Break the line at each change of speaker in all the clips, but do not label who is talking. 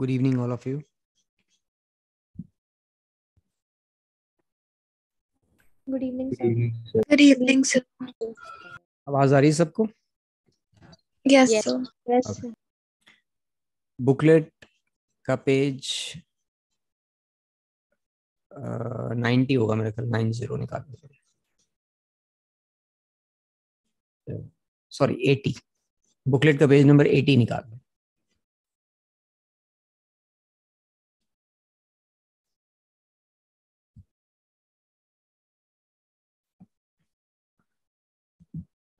Good evening, all of you. Good evening sir good evening sir
आवाज आ रही है सबको
yes sir yes sir
booklet का पेज नाइन्टी uh, होगा मेरे ख्याल नाइन जीरो निकाल
सॉरी एटी बुकलेट का पेज नंबर एटी निकाल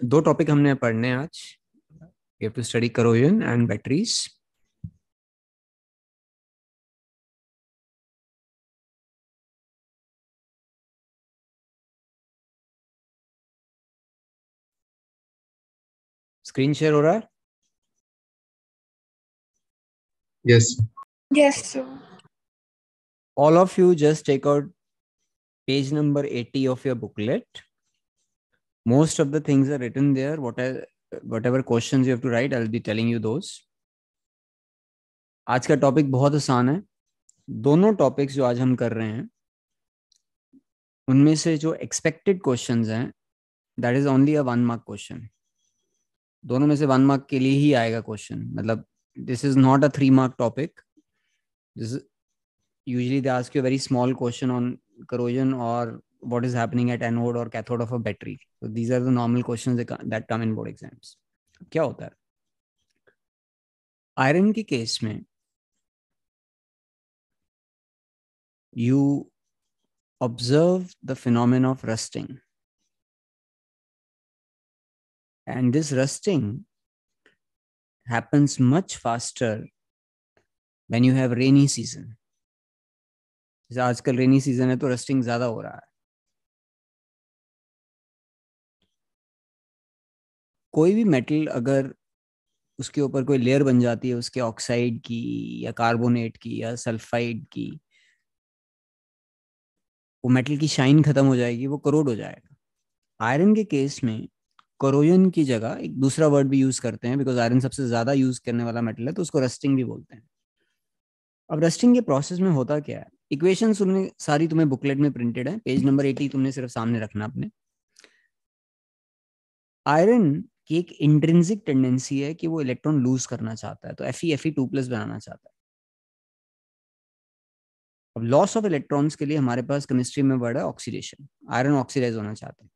दो टॉपिक हमने पढ़ने हैं आज you have to study corrosion and batteries screen share हो रहा है yes yes
all of you just take out page number 80 of your booklet most of the things are written there what I, whatever questions you have to write i'll be telling you those आज का topic बहुत आसान है दोनों topics जो आज हम कर रहे हैं उनमें से जो एक्सपेक्टेड क्वेश्चंस हैं that is only a one mark question दोनों में से वन मार्क के लिए ही आएगा क्वेश्चन मतलब this is not a three mark topic this usually they ask you very small question on corrosion और what is happening at anode or cathode of a battery so these are the normal questions that come in board exams क्या होता है Iron के case में
you observe the phenomenon of rusting. and this rusting
happens much faster when you have rainy season जैसे आजकल rainy season है तो rusting ज्यादा हो रहा है कोई भी मेटल अगर उसके ऊपर कोई लेयर बन जाती है उसके ऑक्साइड की या कार्बोनेट की या सल्फाइड की वो मेटल की शाइन खत्म हो जाएगी वो करोड हो जाएगा आयरन के केस में करोजन की जगह एक दूसरा वर्ड भी यूज करते हैं बिकॉज आयरन सबसे ज्यादा यूज करने वाला मेटल है तो उसको रस्टिंग भी बोलते हैं अब रस्टिंग के प्रोसेस में होता क्या है इक्वेशन तुमने सारी तुम्हें बुकलेट में प्रिंटेड है पेज नंबर एटी तुमने सिर्फ सामने रखना अपने आयरन कि एक इंट्रेंसिक टेंडेंसी है कि वो इलेक्ट्रॉन लूज करना चाहता है तो F E F E two plus बनाना चाहता है अब लॉस ऑफ इलेक्ट्रॉन्स के लिए हमारे पास केमिस्ट्री में वर्ड है ऑक्सीडेशन आयरन ऑक्सीडाइज होना चाहते हैं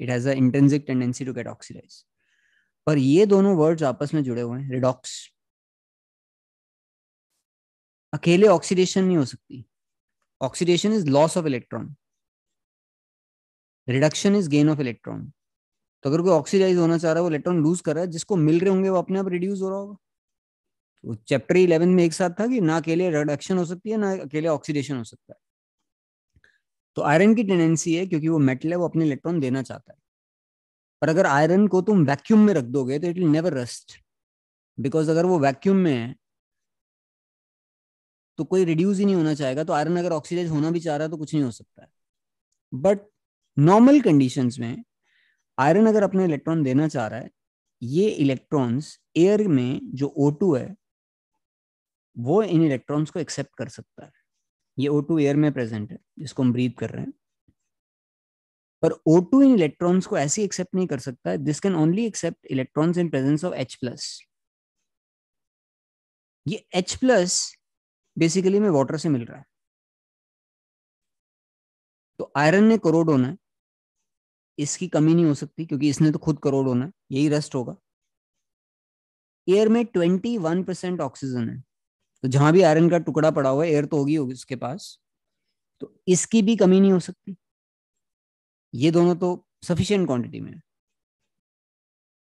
it has intrinsic tendency to get oxidise पर ये दोनों वर्ड्स आपस में जुड़े हुए हैं रिडॉक्स अकेले ऑक्सीडेशन नहीं हो सकती oxidation is loss of electron reduction is gain of electron तो अगर कोई ऑक्सीडाइज होना चाह रहा है वो इलेक्ट्रॉन लूज कर रहा है जिसको मिल रहे होंगे वो अपने आप रिड्यूस हो रहा होगा तो चैप्टर इलेवन में एक साथ था कि ना अकेले रिडक्शन हो सकती है ना अकेले ऑक्सीडेशन हो सकता है तो आयरन की टेंडेंसी है क्योंकि वो मेटल है वो अपने इलेक्ट्रॉन देना चाहता है पर अगर आयरन को तुम वैक्यूम में रख दोगे तो it will never rust because अगर वो वैक्यूम में है तो कोई रिड्यूस ही नहीं होना चाहेगा तो आयरन अगर ऑक्सीडाइज होना भी चाह रहा है तो कुछ नहीं हो सकता है बट नॉर्मल कंडीशंस में आयरन अगर अपने इलेक्ट्रॉन देना चाह रहा है ये इलेक्ट्रॉन्स एयर में जो ओ है वो इन इलेक्ट्रॉन्स को एक्सेप्ट कर सकता है ये ओ एयर में प्रेजेंट है जिसको हम ब्रीथ कर रहे हैं पर ओ इन इलेक्ट्रॉन्स को ऐसे एक्सेप्ट नहीं कर सकता this can only accept electrons in presence of H plus ये एच प्लस बेसिकली में वाटर से मिल रहा है तो आयरन ने करोड होना है इसकी कमी नहीं हो सकती क्योंकि इसने तो खुद करोड़ होना है यही रेस्ट होगा एयर में ट्वेंटी वन परसेंट ऑक्सीजन है तो जहां भी आयरन का टुकड़ा पड़ा हुआ है एयर तो होगी होगी उसके पास तो इसकी भी कमी नहीं हो सकती ये दोनों तो सफिशियंट क्वांटिटी में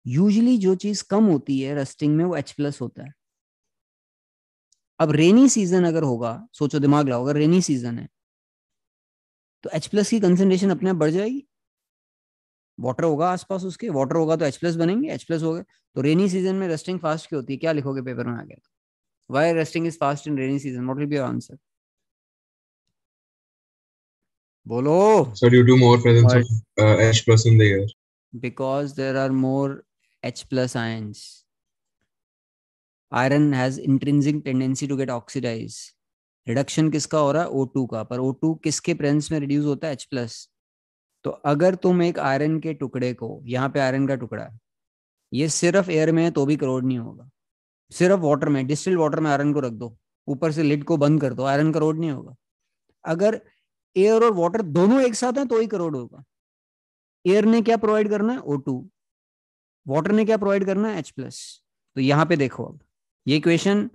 यूजली जो चीज कम होती है रस्टिंग में वो एच प्लस होता है अब रेनी सीजन अगर होगा सोचो दिमाग लाओ अगर रेनी सीजन है तो एच प्लस की कंसेंट्रेशन अपने आप बढ़ जाएगी वाटर होगा आसपास उसके वाटर होगा तो एच प्लस बनेंगे एच प्लस हो गए तो रेनी सीजन में रेस्टिंग फास्ट क्यों होती है क्या लिखोगे पेपर में आ गया तो why rusting is fast in rainy season what will be your answer बोलो
sir you do more presence
of H plus in the air because there are more H plus ions iron has intrinsic tendency to get oxidise reduction किसका हो रहा है O two का पर O two किसके presence में reduce होता है एच प्लस तो अगर तुम एक आयरन के टुकड़े को यहाँ पे आयरन का टुकड़ा है ये सिर्फ एयर में है तो भी करोड़ नहीं होगा सिर्फ वाटर में डिस्टिल वाटर में आयरन को रख दो ऊपर से लिड को बंद कर दो आयरन करोड़ नहीं होगा अगर एयर और वाटर दोनों एक साथ हैं तो ही करोड़ होगा एयर ने क्या प्रोवाइड करना है ओ टू वाटर ने क्या प्रोवाइड करना है एच प्लस तो यहाँ पे देखो अब ये इक्वेशन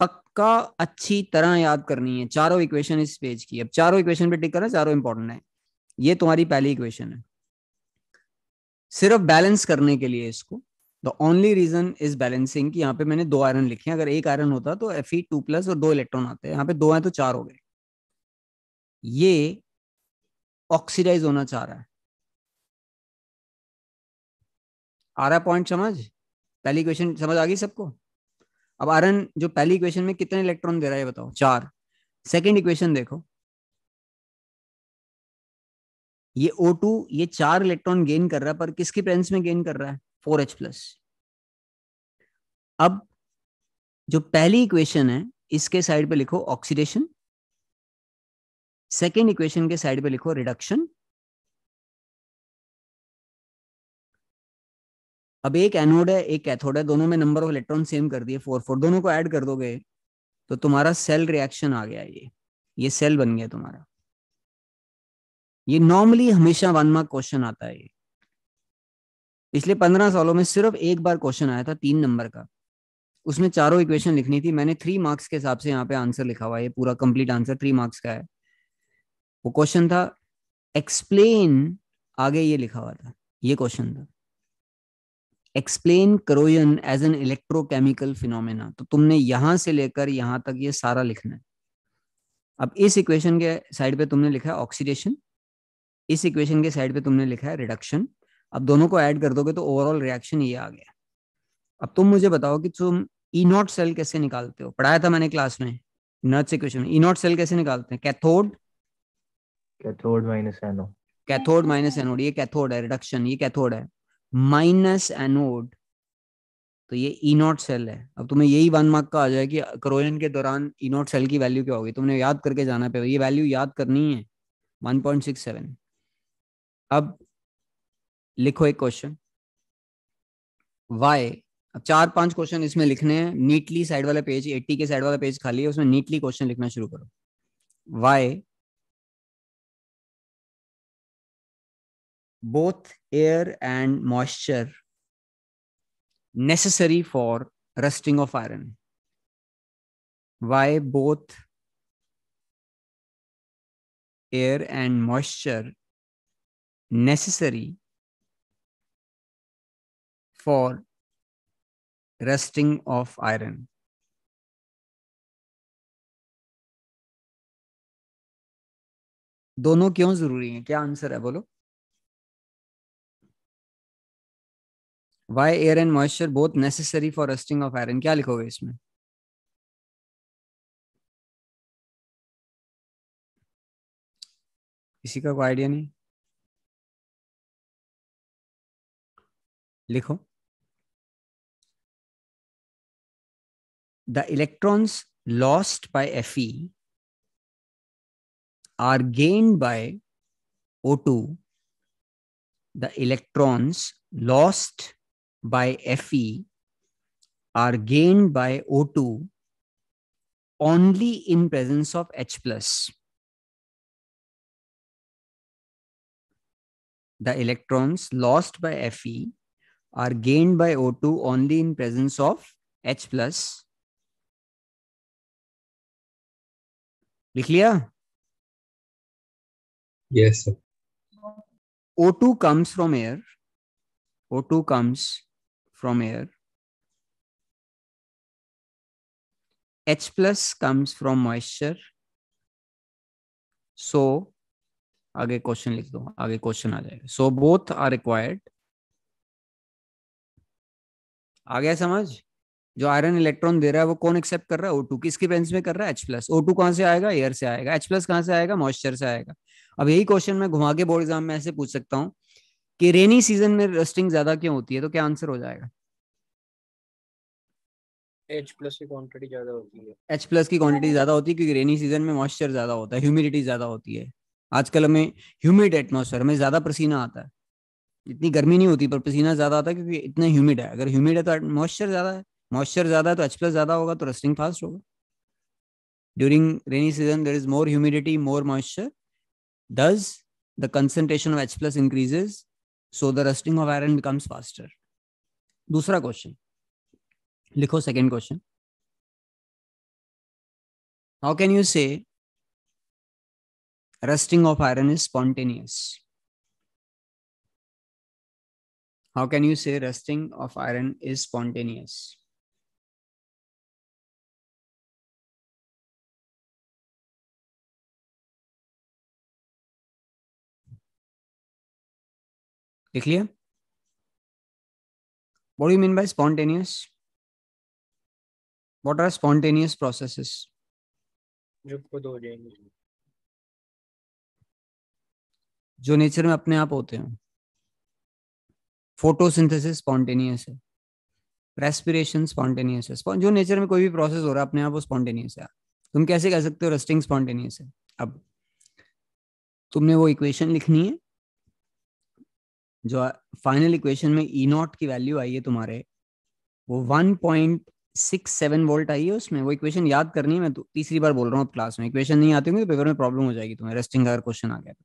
पक्का अच्छी तरह याद करनी है चारों इक्वेशन इस पेज की अब चारों इक्वेशन पे टिक करना चारों इंपॉर्टेंट है ये तुम्हारी पहली इक्वेशन है सिर्फ बैलेंस करने के लिए इसको the only reason is balancing कि यहाँ पे मैंने दो आयरन लिखे अगर एक आयरन होता तो एफ टू प्लस और दो इलेक्ट्रॉन आते हैं यहाँ पे दो हैं तो चार हो गए ये ऑक्सीडाइज होना चाह रहा है आ रहा पॉइंट समझ पहली इक्वेशन समझ आ गई सबको अब आयरन जो पहली इक्वेशन में कितने इलेक्ट्रॉन दे रहा है बताओ चार सेकेंड इक्वेशन देखो ये O2 ये चार इलेक्ट्रॉन गेन कर रहा है पर किसकी प्रेजेंस में गेन कर रहा है फोर एच प्लस अब जो पहली इक्वेशन है इसके साइड पे लिखो ऑक्सीडेशन सेकेंड इक्वेशन के साइड पे लिखो रिडक्शन अब एक एनोड है एक कैथोड है दोनों में नंबर ऑफ इलेक्ट्रॉन सेम कर दिए फोर फोर दोनों को ऐड कर दोगे तो तुम्हारा सेल रिएक्शन आ गया ये ये सेल बन गया तुम्हारा ये नॉर्मली हमेशा वन मार्क क्वेश्चन आता है ये पिछले पंद्रह सालों में सिर्फ एक बार क्वेश्चन आया था तीन नंबर का उसमें चारों इक्वेशन लिखनी थी मैंने थ्री मार्क्स के हिसाब से यहाँ पे आंसर लिखा हुआ है पूरा कंप्लीट आंसर थ्री मार्क्स का है वो क्वेश्चन था एक्सप्लेन आगे ये लिखा हुआ था ये क्वेश्चन था explain corrosion as an electrochemical phenomena तो तुमने यहां से लेकर यहां तक ये सारा लिखना है अब इस इक्वेशन के साइड पे तुमने लिखा है ऑक्सीडेशन इस इक्वेशन के साइड पे तुमने लिखा है रिडक्शन अब दोनों को ऐड कर दोगे तो ओवरऑल रिएक्शन ये आ गया अब तुम मुझे बताओ कि तुम ई नॉट सेल कैसे निकालते हो पढ़ाया था मैंने क्लास में नर्स इक्वेशन में ई नॉट सेल कैसे निकालते हैं cathode
cathode minus anode
cathode minus anode ये कैथोड है रिडक्शन ये कैथोड है माइनस एनोड तो ये ई नॉट सेल है अब तुम्हें यही वन मार्क का आ जाए कि क्रोजन के दौरान ई नॉट सेल की वैल्यू क्या होगी तुमने याद करके जाना पे ये वैल्यू याद करनी है 1.67 अब लिखो एक क्वेश्चन वाई अब चार पांच क्वेश्चन इसमें लिखने हैं नीटली साइड वाला पेज एट्टी के साइड वाला पेज खाली है उसमें नीटली क्वेश्चन लिखना शुरू करो why both air and moisture necessary for rusting of iron why both
air and moisture necessary for rusting of iron. दोनों क्यों जरूरी है क्या आंसर है बोलो why air and moisture both necessary for rusting of iron क्या लिखोगे इसमें किसी का कोई आइडिया नहीं लिखो the electrons lost by Fe
are gained by O2. The electrons lost by Fe are gained by O2 only in presence of H+. plus. The electrons lost by Fe are gained by O2 only in presence of H plus. लिख लिया yes sir. O2 comes from air. O2 comes from air. H plus comes from moisture. So आगे question लिख दो आगे question आ जाएगा so both are required आ गया समझ जो आयरन इलेक्ट्रॉन दे रहा है वो कौन एक्सेप्ट कर रहा है ओ टू किसकी प्रेजेंस में कर रहा है एच प्लस ओ टू से आएगा एयर से आएगा एच प्लस से आएगा मॉइस्चर से आएगा अब यही क्वेश्चन मैं घुमा के बोर्ड एग्जाम में ऐसे पूछ सकता हूँ कि रेनी सीजन में रस्टिंग ज्यादा क्यों होती है तो क्या आंसर हो जाएगा H प्लस की क्वांटिटी ज्यादा होती है H प्लस की क्वांटिटी ज्यादा होती है क्योंकि रेनी सीजन में मॉइस्चर ज्यादा होता है ह्यूमिडिटी ज्यादा होती है आजकल हमें ह्यूमिड एटमोसफेयर में ज्यादा पसीना आता है इतनी गर्मी नहीं होती पर पसीना ज्यादा आता है क्योंकि इतना ह्यूमिड है अगर ह्यूमिड है तो मॉइस्चर ज्यादा है मॉइस्चर ज्यादा है तो एच प्लस ज्यादा होगा तो रस्टिंग फास्ट होगा during rainy season there is more humidity more moisture thus the concentration of H plus increases so the rusting of iron becomes faster दूसरा क्वेश्चन लिखो second question how can you say rusting of iron is spontaneous how can you say rusting of iron is spontaneous?
लिख लिया what do you mean by spontaneous what are spontaneous processes जो खुद हो जाएंगे
जो nature में अपने आप होते हैं फोटोसिंथेसिस स्पॉन्टेनियस है रेस्पिरेशन स्पॉन्टेनियस है जो नेचर में कोई भी प्रोसेस हो रहा है अपने आप वो स्पॉन्टेनियस है तुम कैसे कह सकते हो रस्टिंग स्पॉन्टेनियस है अब तुमने वो इक्वेशन लिखनी है जो फाइनल इक्वेशन में ई नॉट की वैल्यू आई है तुम्हारे वो one point six seven volt आई है उसमें वो इक्वेशन याद करनी है मैं तीसरी बार बोल रहा हूँ क्लास में इक्वेशन नहीं आती होंगी तो पेपर में प्रॉब्लम हो जाएगी तुम्हें रेस्टिंग का अगर क्वेश्चन आ गया तो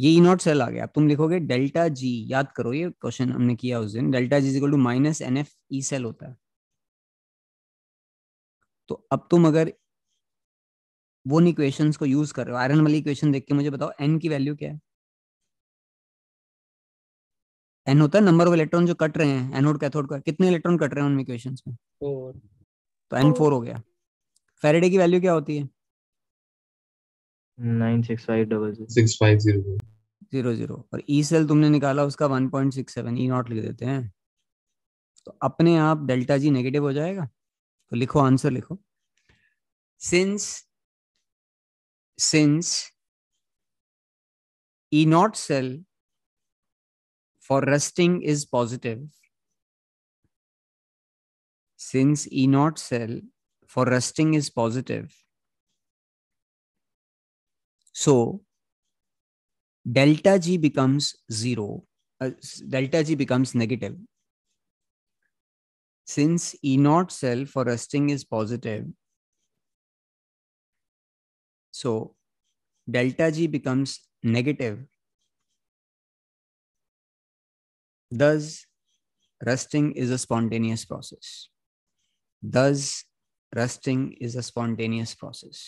ये ई नॉट सेल आ गया अब तुम लिखोगे डेल्टा जी याद करो ये क्वेश्चन हमने किया उस दिन delta G equal to minus N F E cell होता है तो अब तुम अगर वो इक्वेशन को यूज कर रहे हो आयरन वाली इक्वेशन देख के मुझे बताओ एन की वैल्यू क्या है एन होता है नंबर ऑफ इलेक्ट्रॉन जो कट रहे हैं एनोड कैथोड का कितने इलेक्ट्रॉन कट रहे हैं उन इक्वेशंस में
तो
एन फोर हो गया फेरेडे की वैल्यू क्या होती है और ई सेल तुमने निकाला उसका one point six seven E e not लिख देते हैं तो अपने आप डेल्टा जी नेगेटिव हो जाएगा तो लिखो आंसर लिखो since since E not cell for rusting is positive since E not cell for rusting is positive So delta G becomes zero, uh, delta G becomes negative. Since E naught cell for resting is positive, so delta G becomes negative. Thus, rusting is a spontaneous process. Thus, rusting is a spontaneous process.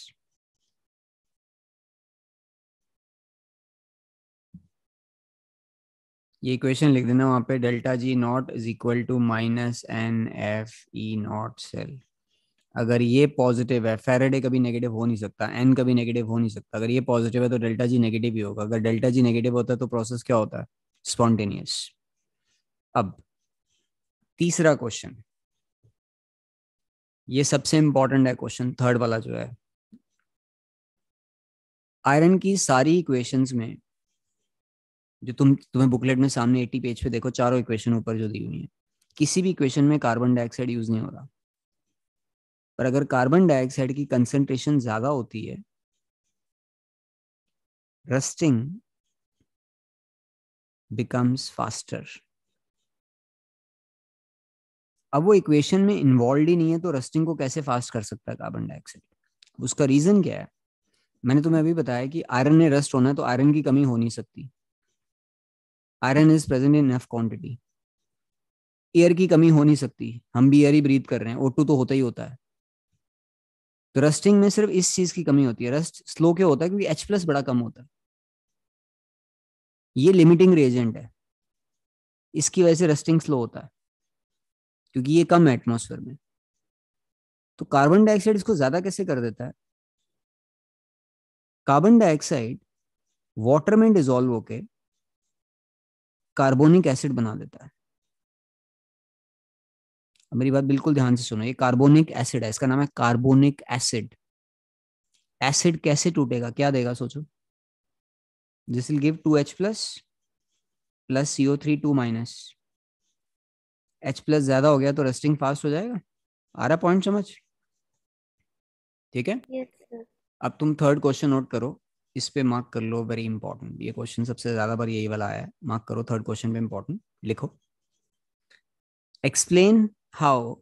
ये equation लिख देना वहां पे delta G not is equal to minus N F E not cell अगर ये positive है Faraday कभी negative हो नहीं सकता एन कभी नेगेटिव हो नहीं सकता अगर ये पॉजिटिव है तो डेल्टा जी नेगेटिव ही होगा अगर डेल्टा जी नेगेटिव होता है तो प्रोसेस क्या होता है स्पॉन्टेनियस अब तीसरा क्वेश्चन ये सबसे इंपॉर्टेंट है क्वेश्चन थर्ड वाला जो है आयरन की सारी इक्वेशंस में जो तुम तुम्हें बुकलेट में सामने एट्टी पेज पे देखो चारों इक्वेशन ऊपर जो दी हुई है किसी भी इक्वेशन में कार्बन डाइऑक्साइड यूज नहीं हो रहा पर अगर कार्बन डाइऑक्साइड की कंसेंट्रेशन ज्यादा होती है रस्टिंग बिकम्स फास्टर अब वो इक्वेशन में इन्वॉल्व ही नहीं है तो रस्टिंग को कैसे फास्ट कर सकता है कार्बन डाइऑक्साइड उसका रीजन क्या है मैंने तुम्हें अभी बताया कि आयरन ने रस्ट होना है तो आयरन की कमी हो नहीं सकती iron is present in F quantity air की कमी हो नहीं सकती हम भी एयर ही ब्रीथ कर रहे हैं ओ तो होता ही होता है तो रस्टिंग में सिर्फ इस चीज की कमी होती है रस्ट स्लो क्यों होता है क्योंकि एच प्लस बड़ा कम होता है ये लिमिटिंग रेजेंट है इसकी वजह से रस्टिंग स्लो होता है क्योंकि ये कम है एटमोसफेयर में तो कार्बन डाइऑक्साइड इसको ज्यादा कैसे कर देता है कार्बन डाइऑक्साइड वाटर में डिजोल्व होकर कार्बोनिक एसिड बना देता है मेरी बात बिल्कुल ध्यान से सुनो ये कार्बोनिक एसिड है इसका नाम है कार्बोनिक एसिड एसिड कैसे टूटेगा क्या देगा सोचो this will give two H plus plus CO three two minus H plus ज्यादा हो गया तो रेस्टिंग फास्ट हो जाएगा आ रहा पॉइंट समझ ठीक है
yes,
अब तुम थर्ड क्वेश्चन नोट करो इस पे मार्क कर लो वेरी इंपॉर्टेंट ये क्वेश्चन सबसे ज्यादा बार यही वाला आया है मार्क करो थर्ड क्वेश्चन पे इंपॉर्टेंट लिखो explain how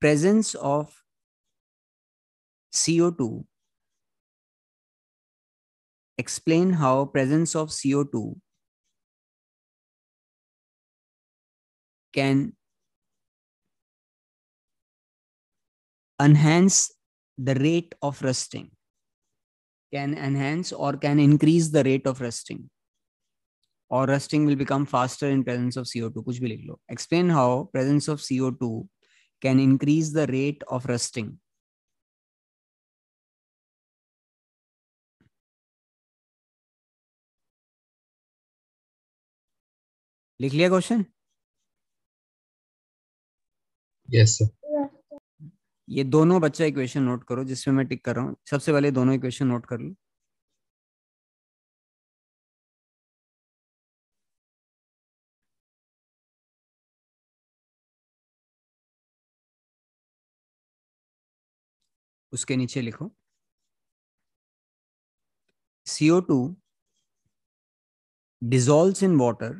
presence of CO two
explain how presence of CO two can
enhance the rate of rusting can enhance or can increase the rate of rusting or rusting will become faster in presence of co2 kuch bhi lo explain how presence of co2 can increase the rate of rusting लिख लिया question yes sir ये दोनों बच्चा equation note करो जिसमें मैं टिक कर रहा हूं सबसे पहले दोनों इक्वेशन नोट कर लो
उसके नीचे लिखो
CO two dissolve in water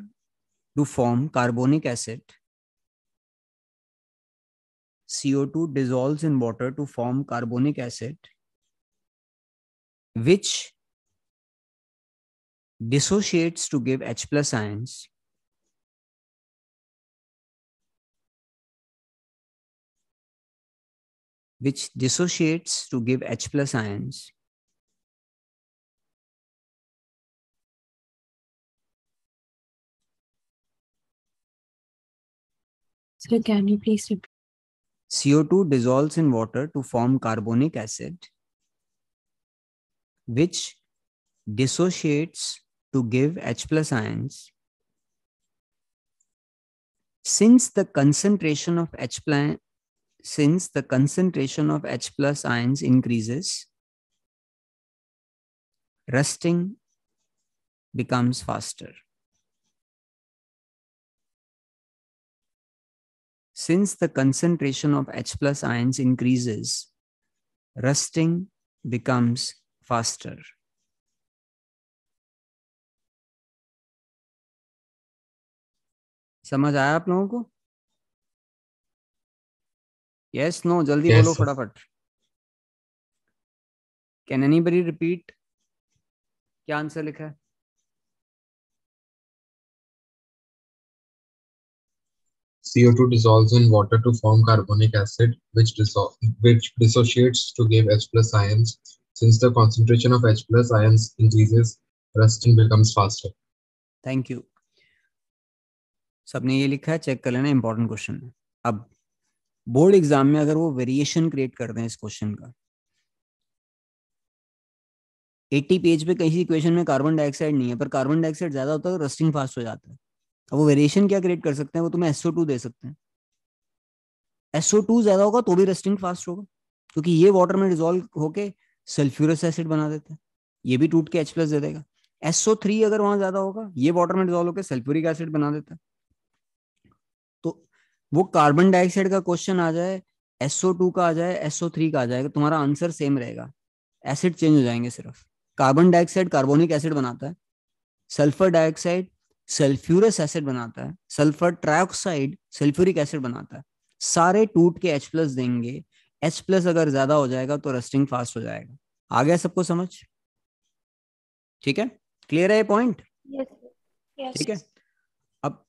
to form carbonic acid CO2 dissolves in water to form carbonic acid, which dissociates
to give H plus ions. which dissociates to give H plus ions. So, can you
please repeat? CO2 dissolves in water to form carbonic acid, which dissociates to give H plus ions. Since the concentration of H plus since the concentration of H plus ions increases, rusting becomes faster. since the concentration of H plus ions increases, rusting becomes faster.
समझ आया आप लोगों को yes no जल्दी बोलो फटाफट can anybody repeat
क्या
answer लिखा है CO2 dissolves in water to form carbonic acid, which, disso- which dissociates to give H plus ions.
Since the concentration of H plus ions increases, rusting becomes faster. Thank you. सबने ये लिखा है check कर लेना important question है अब board exam में अगर वो वेरिएशन क्रिएट कर दें इस क्वेश्चन का 80 पेज पे कहीं इक्वेशन में कार्बन डाइऑक्साइड नहीं है पर कार्बन डाइऑक्साइड ज्यादा होता है तो रस्टिंग फास्ट हो जाता है अब वो वेरिएशन क्या क्रिएट कर सकते हैं वो तुम्हें एसओ दे सकते हैं एसओ ज्यादा होगा तो भी रेस्टिंग फास्ट होगा क्योंकि ये वाटर में डिजोल्व होके सल्फ्यूरस एसिड बना देता है ये भी टूट के एच प्लस दे देगा एसओ थ्री अगर वहां ज्यादा होगा ये वाटर में डिजोल्व होकर सल्फ्यूरिक एसिड बना देता है तो वो कार्बन डाइऑक्साइड का क्वेश्चन आ जाए एसओ टू का आ जाए एसओ थ्री का आ जाएगा तो तुम्हारा आंसर सेम रहेगा एसिड चेंज हो जाएंगे सिर्फ कार्बन डाइऑक्साइड कार्बोनिक एसिड बनाता है सल्फर डाइऑक्साइड सल्फ्यूरस एसिड बनाता है सल्फर ट्राइक्साइड सल्फ्यूरिक एसिड बनाता है सारे टूट के एच प्लस देंगे एच प्लस अगर ज्यादा हो जाएगा तो रस्टिंग फास्ट हो जाएगा आ गया सबको समझ ठीक है क्लियर है ये पॉइंट
yes. yes. ठीक है
अब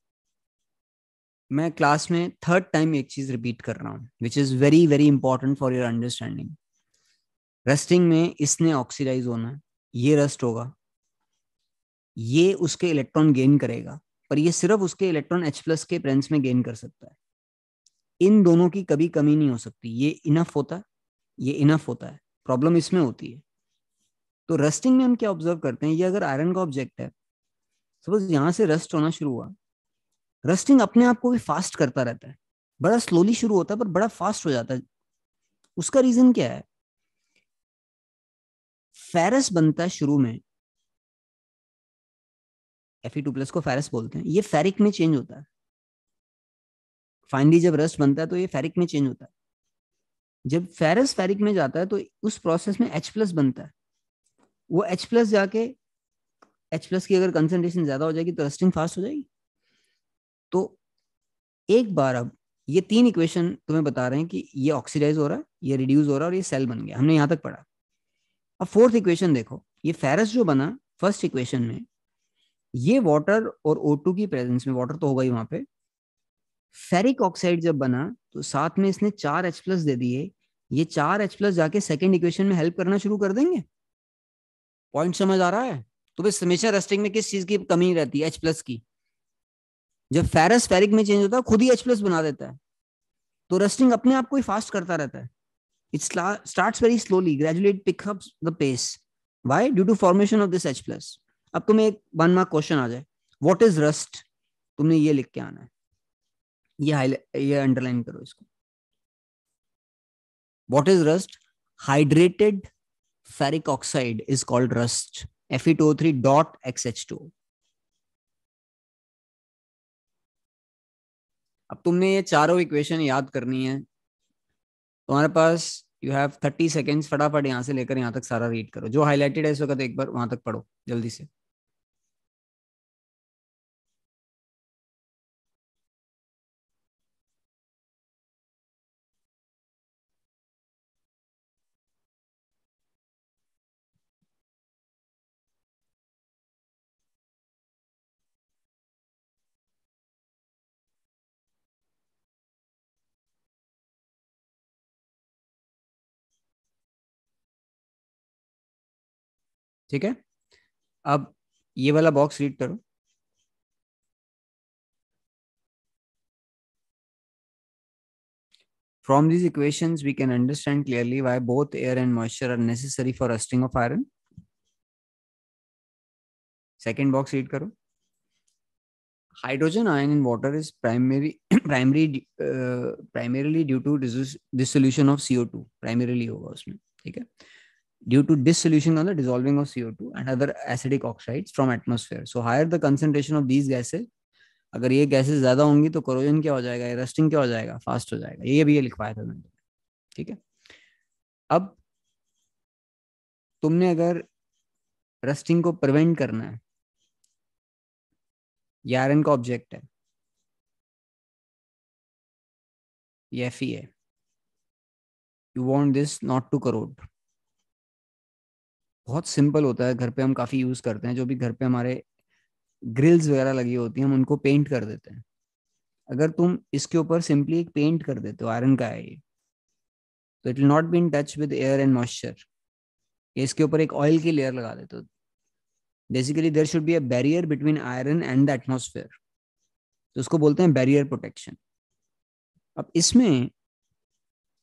मैं क्लास में थर्ड टाइम एक चीज रिपीट कर रहा हूँ which is very very important for your understanding rusting में इसने ऑक्सीडाइज होना है ये रस्ट होगा ये उसके इलेक्ट्रॉन गेन करेगा पर ये सिर्फ उसके इलेक्ट्रॉन एच प्लस के प्रेंस में गेन कर सकता है इन दोनों की कभी कमी नहीं हो सकती ये इनफ होता है ये इनफ होता है प्रॉब्लम इसमें होती है तो रस्टिंग में हम क्या ऑब्जर्व करते हैं ये अगर आयरन का ऑब्जेक्ट है सपोज यहाँ से रस्ट होना शुरू हुआ रस्टिंग अपने आप को भी फास्ट करता रहता है बड़ा स्लोली शुरू होता है पर बड़ा फास्ट हो जाता है उसका रीजन क्या है फेरस बनता है शुरू में एफ टू प्लस को फेरस बोलते हैं ये फेरिक में चेंज होता है फाइनली जब रस्ट बनता है तो ये फेरिक में चेंज होता है जब फेरस फेरिक में जाता है तो उस प्रोसेस में एच प्लस बनता है वो एच प्लस जाके एच प्लस की अगर कंसनट्रेशन ज्यादा हो जाएगी तो रस्टिंग फास्ट हो जाएगी तो एक बार अब ये तीन इक्वेशन तुम्हें बता रहे हैं कि ये ऑक्सीडाइज हो रहा है ये रिड्यूस हो रहा है और ये सेल बन गया हमने यहां तक पढ़ा अब फोर्थ इक्वेशन देखो ये फेरस जो बना फर्स्ट इक्वेशन में ये वाटर और टू की प्रेजेंस में वाटर तो होगा ही वहां पे फेरिक ऑक्साइड जब बना तो साथ में इसने चार एच प्लस दे दिए ये चार एच प्लस जाके सेकेंड इक्वेशन में हेल्प करना शुरू कर देंगे पॉइंट समझ आ रहा है तो भाई हमेशा रेस्टिंग में किस चीज की कमी रहती है एच प्लस की जब फेरस फेरिक में चेंज होता है खुद ही एच प्लस बना देता है तो रेस्टिंग अपने आप को ही फास्ट करता रहता है it start very slowly graduate pick up the pace why due to formation of this H plus अब तुम्हें एक वन मार्क क्वेश्चन आ जाए वॉट इज रस्ट तुमने ये लिख के आना है ये ये अंडरलाइन करो इसको what is rust hydrated ferric oxide is called rust F E two three dot X H two अब तुमने ये चारों इक्वेशन याद करनी है तुम्हारे पास यू हैव थर्टी सेकेंड्स फटाफट यहां से लेकर यहां तक सारा रीड करो जो हाईलाइटेड है इस वक्त एक बार वहां तक पढ़ो जल्दी से
ठीक है अब ये वाला बॉक्स रीड करो
from this equation we can understand clearly why both air and moisture are necessary for rusting of iron second box read करो hydrogen ion in water is primary primary primarily due to dissolution of CO two primarily होगा उसमें ठीक है due to dissolution or the dissolving of CO2 and other acidic oxides from atmosphere. So higher the concentration of these gases, अगर ये gases ज्यादा होंगी तो corrosion क्या हो जाएगा रस्टिंग क्या हो जाएगा फास्ट हो जाएगा ये भी ये लिखवाया था मैंने ठीक है अब तुमने अगर रस्टिंग को प्रिवेंट करना है
ये आयरन का ऑब्जेक्ट है
ये एफ है you want this not to corrode बहुत सिंपल होता है घर पे हम काफी यूज करते हैं जो भी घर पे हमारे ग्रिल्स वगैरह लगी होती हैं हम उनको पेंट कर देते हैं अगर तुम इसके ऊपर सिंपली एक पेंट कर देते हो आयरन का है ये तो it will not be in touch with air and moisture इसके ऊपर एक ऑयल की लेयर लगा देते हो basically there should be a barrier between iron and the atmosphere तो उसको बोलते हैं बैरियर प्रोटेक्शन अब इसमें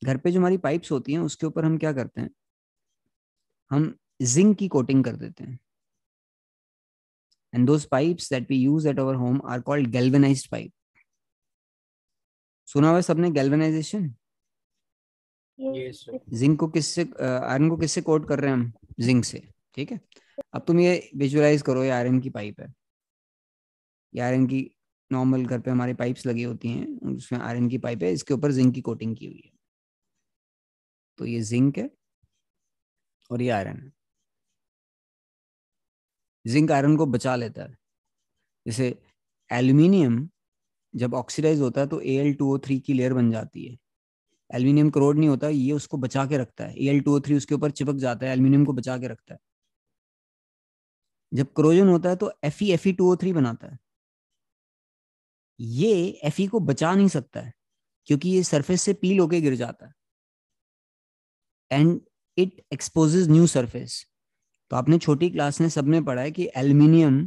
घर पे जो हमारी पाइप्स होती हैं उसके ऊपर हम क्या करते हैं हम जिंक की कोटिंग कर देते हैं and pipes that we use at our home are called galvanised pipe सुना हुआ सबने गैल्वेनाइजेशन जिंक को किससे आयरन को किससे कोट कर रहे हैं हम जिंक से ठीक है अब तुम ये विजुअलाइज करो ये आयरन की पाइप है ये आयरन की नॉर्मल घर पे हमारे पाइप्स लगी होती हैं उसमें आयरन की पाइप है इसके ऊपर जिंक की कोटिंग की हुई है तो ये जिंक है और ये आयरन है जिंक आयरन को बचा लेता है जैसे एल्यूमिनियम जब ऑक्सीडाइज होता है तो A L two O three की लेयर बन जाती है एल्यूमिनियम करोड़ नहीं होता ये उसको बचा के रखता है A L two O three उसके ऊपर चिपक जाता है एल्यूमिनियम को बचा के रखता है जब क्रोजन होता है तो F E F E two O three बनाता है ये एफ ई को बचा नहीं सकता है क्योंकि ये सरफेस से पील होके गिर जाता है and it expose new surface तो आपने छोटी क्लास में सबने पढ़ा है कि एल्यूमिनियम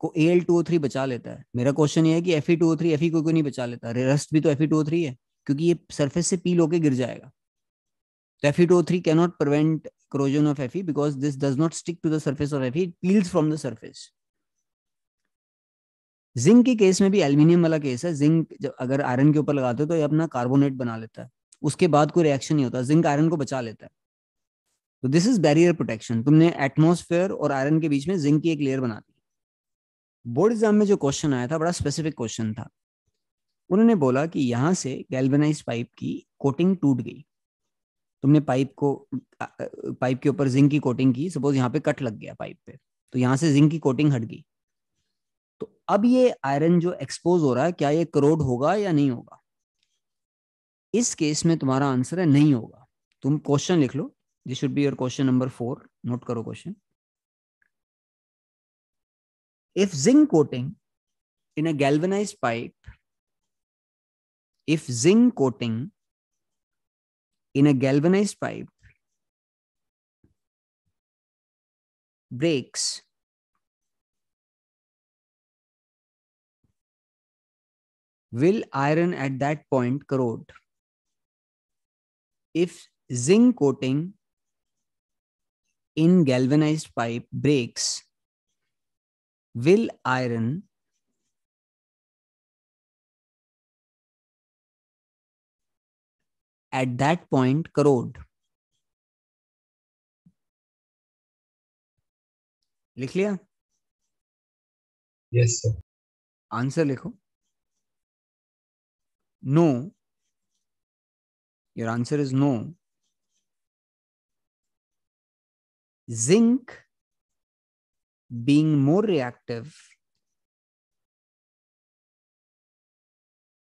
को एल टू ओ थ्री बचा लेता है मेरा क्वेश्चन ये है कि F E two O three F E को क्यों नहीं बचा लेता रस्ट भी तो F E two O three है क्योंकि ये सरफेस से पील होके गिर जाएगा तो F E two O three cannot prevent of F E because this does not stick to the surface of F E peels from the surface zinc के case में भी एल्यूमिनियम वाला केस है जिंक जब अगर आयरन के ऊपर लगाते हो तो ये अपना कार्बोनेट बना लेता है उसके बाद कोई रिएक्शन नहीं होता जिंक आयरन को बचा लेता है तो दिस इज बैरियर प्रोटेक्शन तुमने एटमोसफेयर और आयरन के बीच में जिंक की एक लेयर बना दी बोर्ड एग्जाम में जो क्वेश्चन आया था बड़ा स्पेसिफिक क्वेश्चन था उन्होंने बोला कि यहां से गैल्बेनाइज पाइप की कोटिंग टूट गई तुमने पाइप को पाइप के ऊपर जिंक की कोटिंग की सपोज यहाँ पे कट लग गया पाइप पे तो यहां से जिंक की कोटिंग हट गई तो अब ये आयरन जो एक्सपोज हो रहा है क्या ये करोड होगा या नहीं होगा इस केस में तुम्हारा आंसर है नहीं होगा तुम क्वेश्चन लिख लो this should be your question number four note करो question if zinc coating in a galvanised pipe if zinc coating in a galvanised pipe breaks
will iron
at that point corrode if zinc coating in galvanized pipe breaks,
will iron at that point corrode? लिख लिया yes sir answer लिखो no your answer is no zinc being more reactive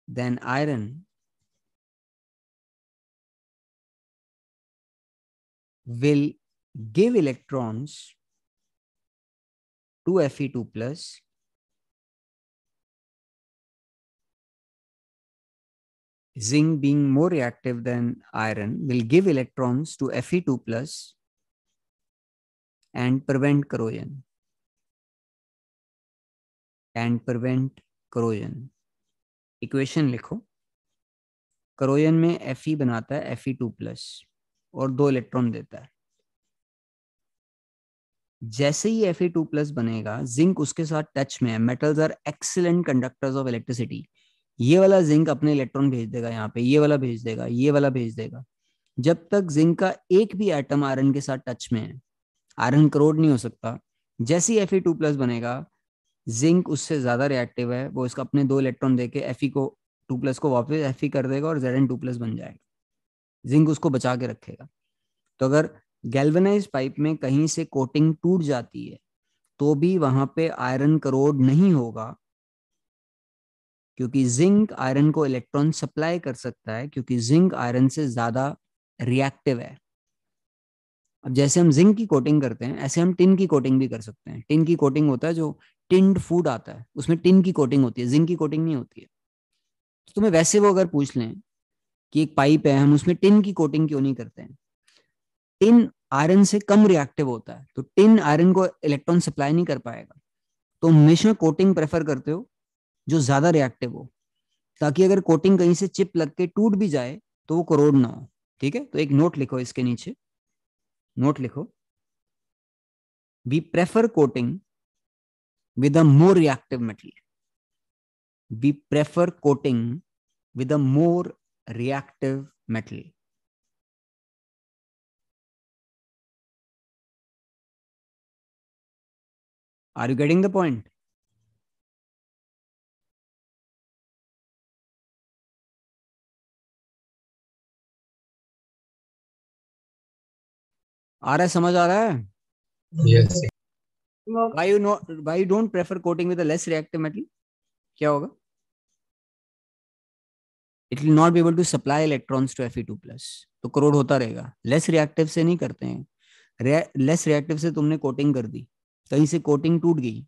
than iron will give electrons to Fe2 plus
zinc being more reactive than iron will give electrons to Fe2 plus and prevent corrosion and prevent corrosion equation लिखो corrosion में F बनाता है F two plus और दो electron देता है जैसे ही एफ टू प्लस बनेगा जिंक उसके साथ टच में है metals are excellent conductors of electricity ये वाला जिंक अपने इलेक्ट्रॉन भेज देगा यहाँ पे ये वाला भेज देगा ये वाला भेज देगा जब तक जिंक का एक भी एटम आयरन के साथ टच में है आयरन करोड नहीं हो सकता जैसे ही एफ टू प्लस बनेगा जिंक उससे ज्यादा रिएक्टिव है वो इसका अपने दो इलेक्ट्रॉन देके एफ ई को टू प्लस को वापस एफ ई कर देगा और जेड एन टू प्लस बन जाएगा जिंक उसको बचा के रखेगा तो अगर गैल्वेनाइज पाइप में कहीं से कोटिंग टूट जाती है तो भी वहां पे आयरन करोड नहीं होगा क्योंकि जिंक आयरन को इलेक्ट्रॉन सप्लाई कर सकता है क्योंकि जिंक आयरन से ज्यादा रिएक्टिव है अब जैसे हम जिंक की कोटिंग करते हैं ऐसे हम टिन की कोटिंग भी कर सकते हैं टिन की कोटिंग होता है जो टिंड फूड आता है उसमें टिन की कोटिंग होती है जिंक की कोटिंग नहीं होती है तो तुम्हें वैसे वो अगर पूछ लें कि एक पाइप है हम उसमें टिन की कोटिंग क्यों नहीं करते हैं टिन आयरन से कम रिएक्टिव होता है तो टिन आयरन को इलेक्ट्रॉन सप्लाई नहीं कर पाएगा तो हमेशा कोटिंग प्रेफर करते हो जो ज्यादा रिएक्टिव हो ताकि अगर कोटिंग कहीं से चिप लग के टूट भी जाए तो वो करोड़ ना हो ठीक है तो एक नोट लिखो इसके नीचे नोट लिखो we prefer coating with a more reactive material we prefer coating with a more reactive metal
are you getting the point
आ रहा है समझ आ रहा है yes why you know why you don't prefer coating with a less reactive metal क्या होगा it will not be able to supply electrons to F two plus तो करोड़ होता रहेगा लेस रिएक्टिव से नहीं करते हैं लेस रिएक्टिव से तुमने कोटिंग कर दी कहीं से कोटिंग टूट गई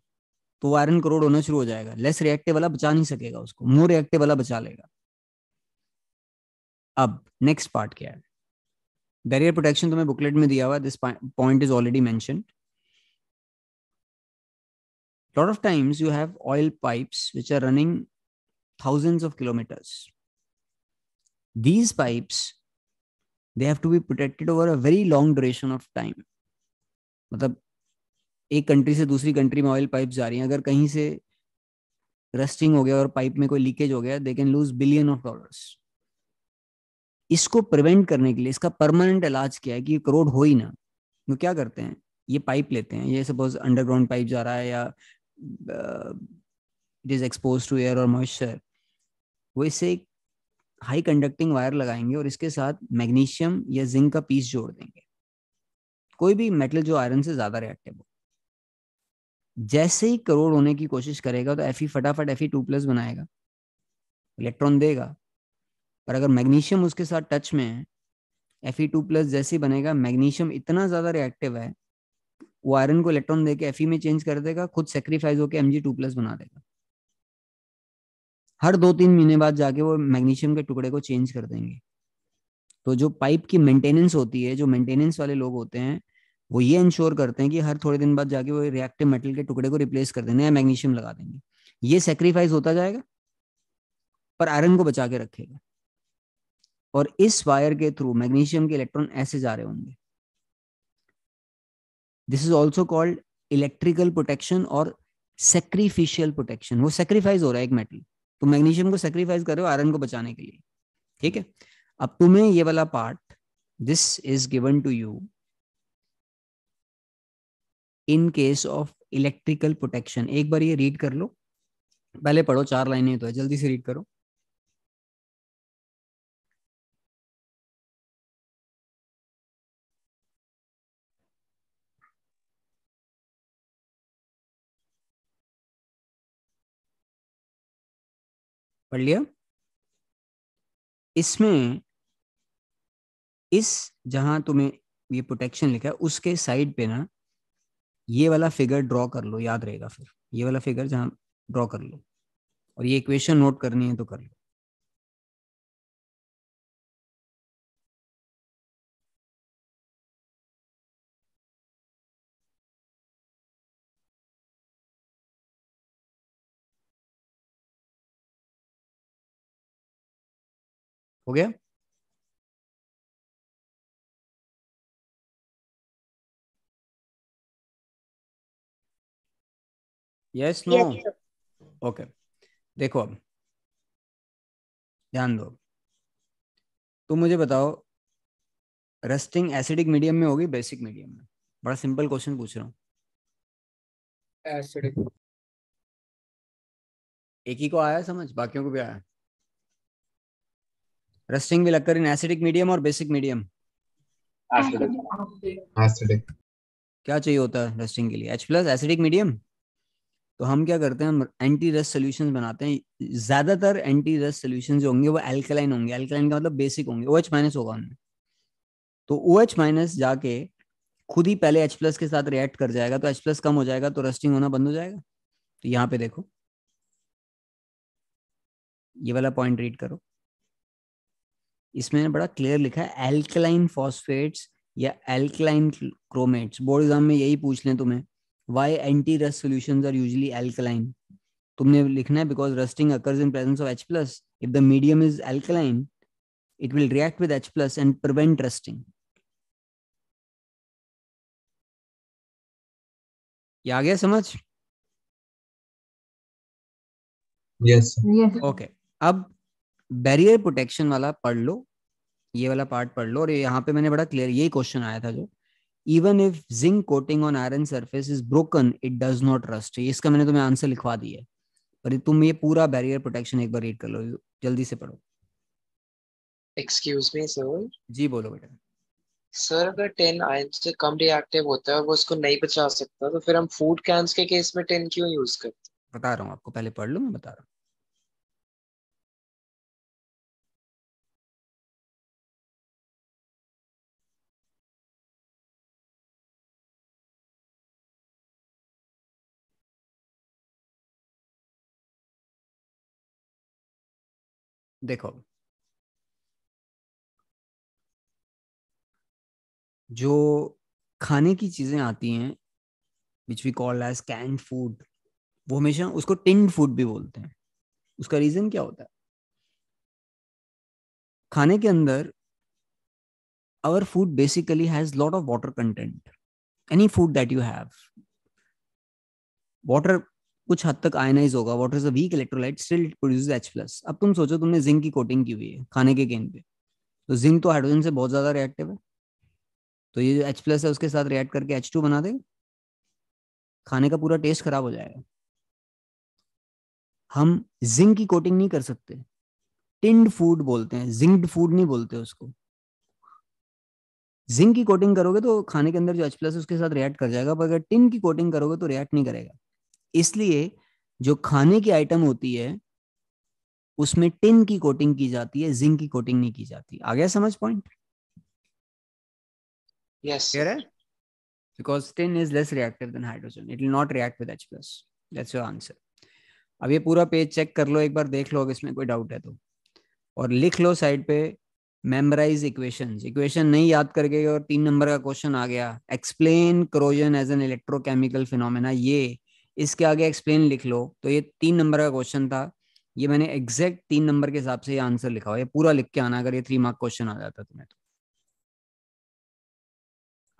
तो आयरन करोड़ होना शुरू हो जाएगा लेस रिएक्टिव वाला बचा नहीं सकेगा उसको मोर रिएक्टिव वाला बचा लेगा अब नेक्स्ट पार्ट क्या है बैरियर प्रोटेक्शन तुम्हें बुकलेट में दिया हुआ this point is already mention lot of times you have oil pipes which are running thousands of kilometers these pipes they have to be protected over a very long duration of time मतलब एक country से दूसरी country में oil pipes जा रही हैं अगर कहीं से rusting हो गया और pipe में कोई leakage हो गया they can lose billion of dollars इसको प्रिवेंट करने के लिए इसका परमानेंट इलाज किया है कि ये करोड़ हो ही ना वो क्या करते हैं ये पाइप लेते हैं ये सपोज अंडरग्राउंड पाइप जा रहा है या it is expose to air और मॉइस्चर वो इससे एक हाई कंडक्टिंग वायर लगाएंगे और इसके साथ मैग्नीशियम या जिंक का पीस जोड़ देंगे कोई भी मेटल जो आयरन से ज्यादा रिएक्टिव हो जैसे ही करोड़ होने की कोशिश करेगा तो एफ फटाफट एफ टू प्लस बनाएगा इलेक्ट्रॉन देगा और अगर मैग्नीशियम उसके साथ टच में है एफ ई टू प्लस जैसे बनेगा मैग्नीशियम इतना ज्यादा रिएक्टिव है वो आयरन को इलेक्ट्रॉन देके एफ में चेंज कर देगा खुद सेक्रीफाइज होकर एम जी टू प्लस बना देगा हर दो तीन महीने बाद जाके वो मैग्नीशियम के टुकड़े को चेंज कर देंगे तो जो पाइप की मेंटेनेंस होती है जो मेंटेनेंस वाले लोग होते हैं वो ये इंश्योर करते हैं कि हर थोड़े दिन बाद जाके वो रिएक्टिव मेटल के टुकड़े को रिप्लेस कर देंगे या मैग्नीशियम लगा देंगे ये सेक्रीफाइस होता जाएगा पर आयरन को बचा के रखेगा और इस वायर के थ्रू मैग्नीशियम के इलेक्ट्रॉन ऐसे जा रहे होंगे this is also called electrical protection और सेक्रीफिशियल प्रोटेक्शन वो सेक्रीफाइस हो रहा है एक मेटल तो मैग्नीशियम को सेक्रीफाइस कर रहे हो आयरन को बचाने के लिए ठीक है अब तुम्हें ये वाला part this is given to you in case of electrical protection एक बार ये रीड कर लो पहले पढ़ो चार लाइनें तो है जल्दी से रीड करो पढ़ लिया इसमें इस जहां तुम्हें ये प्रोटेक्शन लिखा है उसके साइड पे ना ये वाला फिगर ड्रॉ कर लो याद रहेगा फिर ये वाला फिगर जहां ड्रॉ कर लो और ये इक्वेशन नोट करनी है तो कर लो हो गया यस नो ओके देखो अब ध्यान दो तुम मुझे बताओ रस्टिंग एसिडिक मीडियम में होगी बेसिक मीडियम में बड़ा सिंपल क्वेश्चन पूछ रहा हूँ एसिडिक एक ही को आया समझ बाकियों को भी आया Rusting will occur in acidic medium or basic medium?
Acidic. Acidic.
क्या चाहिए होता है रस्टिंग के लिए H प्लस एसिडिक मीडियम तो हम क्या करते हैं हम एंटी रस्ट सोल्यूशन बनाते हैं ज्यादातर एंटी रस्ट सोल्यूशन जो होंगे वो एल्कलाइन होंगे एल्कलाइन का मतलब बेसिक होंगे ओ एच माइनस होगा उनमें तो ओ एच माइनस जाके खुद ही पहले एच प्लस के साथ रिएक्ट कर जाएगा तो एच प्लस कम हो जाएगा तो रस्टिंग होना बंद हो जाएगा तो यहाँ पे देखो ये वाला पॉइंट रीड करो इसमें बड़ा क्लियर लिखा है एल्कलाइन फॉस्फेट्स या एल्कलाइन क्रोमेट्स बोर्ड एग्जाम में यही पूछ लें तुम्हें why anti rust solution are usually alkaline तुमने लिखना है because rusting occurs in presence of H plus if the medium is alkaline it will react with H plus and prevent rusting आ गया समझ यस ओके yes. okay. अब barrier protection वाला पढ़ लो ये वाला पार्ट पढ़ लो और यहाँ पे मैंने बड़ा क्लियर यही क्वेश्चन आया था जो even if zinc coating on iron surface is broken it does not rust इसका मैंने तुम्हें आंसर लिखवा दिया है पर तुम ये पूरा बैरियर प्रोटेक्शन एक बार रीड कर लो जल्दी से पढ़ो एक्सक्यूज मी सर जी बोलो बेटा सर अगर टेन
आयन से कम रिएक्टिव होता है वो उसको नहीं बचा सकता तो फिर हम फूड कैंस के केस में टेन क्यों यूज करते
बता रहा हूँ आपको पहले पढ़ लो मैं बता रहा हूँ देखो जो खाने की चीजें आती हैं which we call as can food वो हमेशा उसको टिन फूड भी बोलते हैं उसका रीजन क्या होता है खाने के अंदर our food basically has lot of water content any food that you have water कुछ हद तक आयनाइज होगा water is a weak electrolyte still it produce H plus अब तुम सोचो तुमने जिंक की कोटिंग की हुई है खाने के गेंद पे तो जिंक तो हाइड्रोजन से बहुत ज्यादा रिएक्टिव है तो ये जो एच प्लस है उसके साथ रिएक्ट करके एच टू बना देगा खाने का पूरा टेस्ट खराब हो जाएगा हम जिंक की कोटिंग नहीं कर सकते टिंड फूड बोलते हैं जिंक्ड फूड नहीं बोलते उसको जिंक की कोटिंग करोगे तो खाने के अंदर जो एच प्लस उसके साथ रिएक्ट कर जाएगा पर अगर टिन की कोटिंग करोगे तो रिएक्ट नहीं करेगा इसलिए जो खाने की आइटम होती है उसमें टिन की कोटिंग की जाती है जिंक की कोटिंग नहीं की जाती आ गया समझ पॉइंट yes है because tin is less reactive than hydrogen it will not react with H plus that's your answer अब ये पूरा पेज चेक कर लो एक बार देख लो अगर इसमें कोई डाउट है तो और लिख लो साइड पे मेमोराइज इक्वेशन इक्वेशन नहीं याद करके और तीन नंबर का क्वेश्चन आ गया explain corrosion as an electrochemical phenomena ये इसके आगे एक्सप्लेन लिख लो तो ये तीन नंबर का क्वेश्चन था ये मैंने एग्जैक्ट तीन नंबर के हिसाब से ये आंसर लिखा हुआ ये पूरा लिख के आना अगर ये थ्री मार्क क्वेश्चन आ जाता तुम्हें तो, तो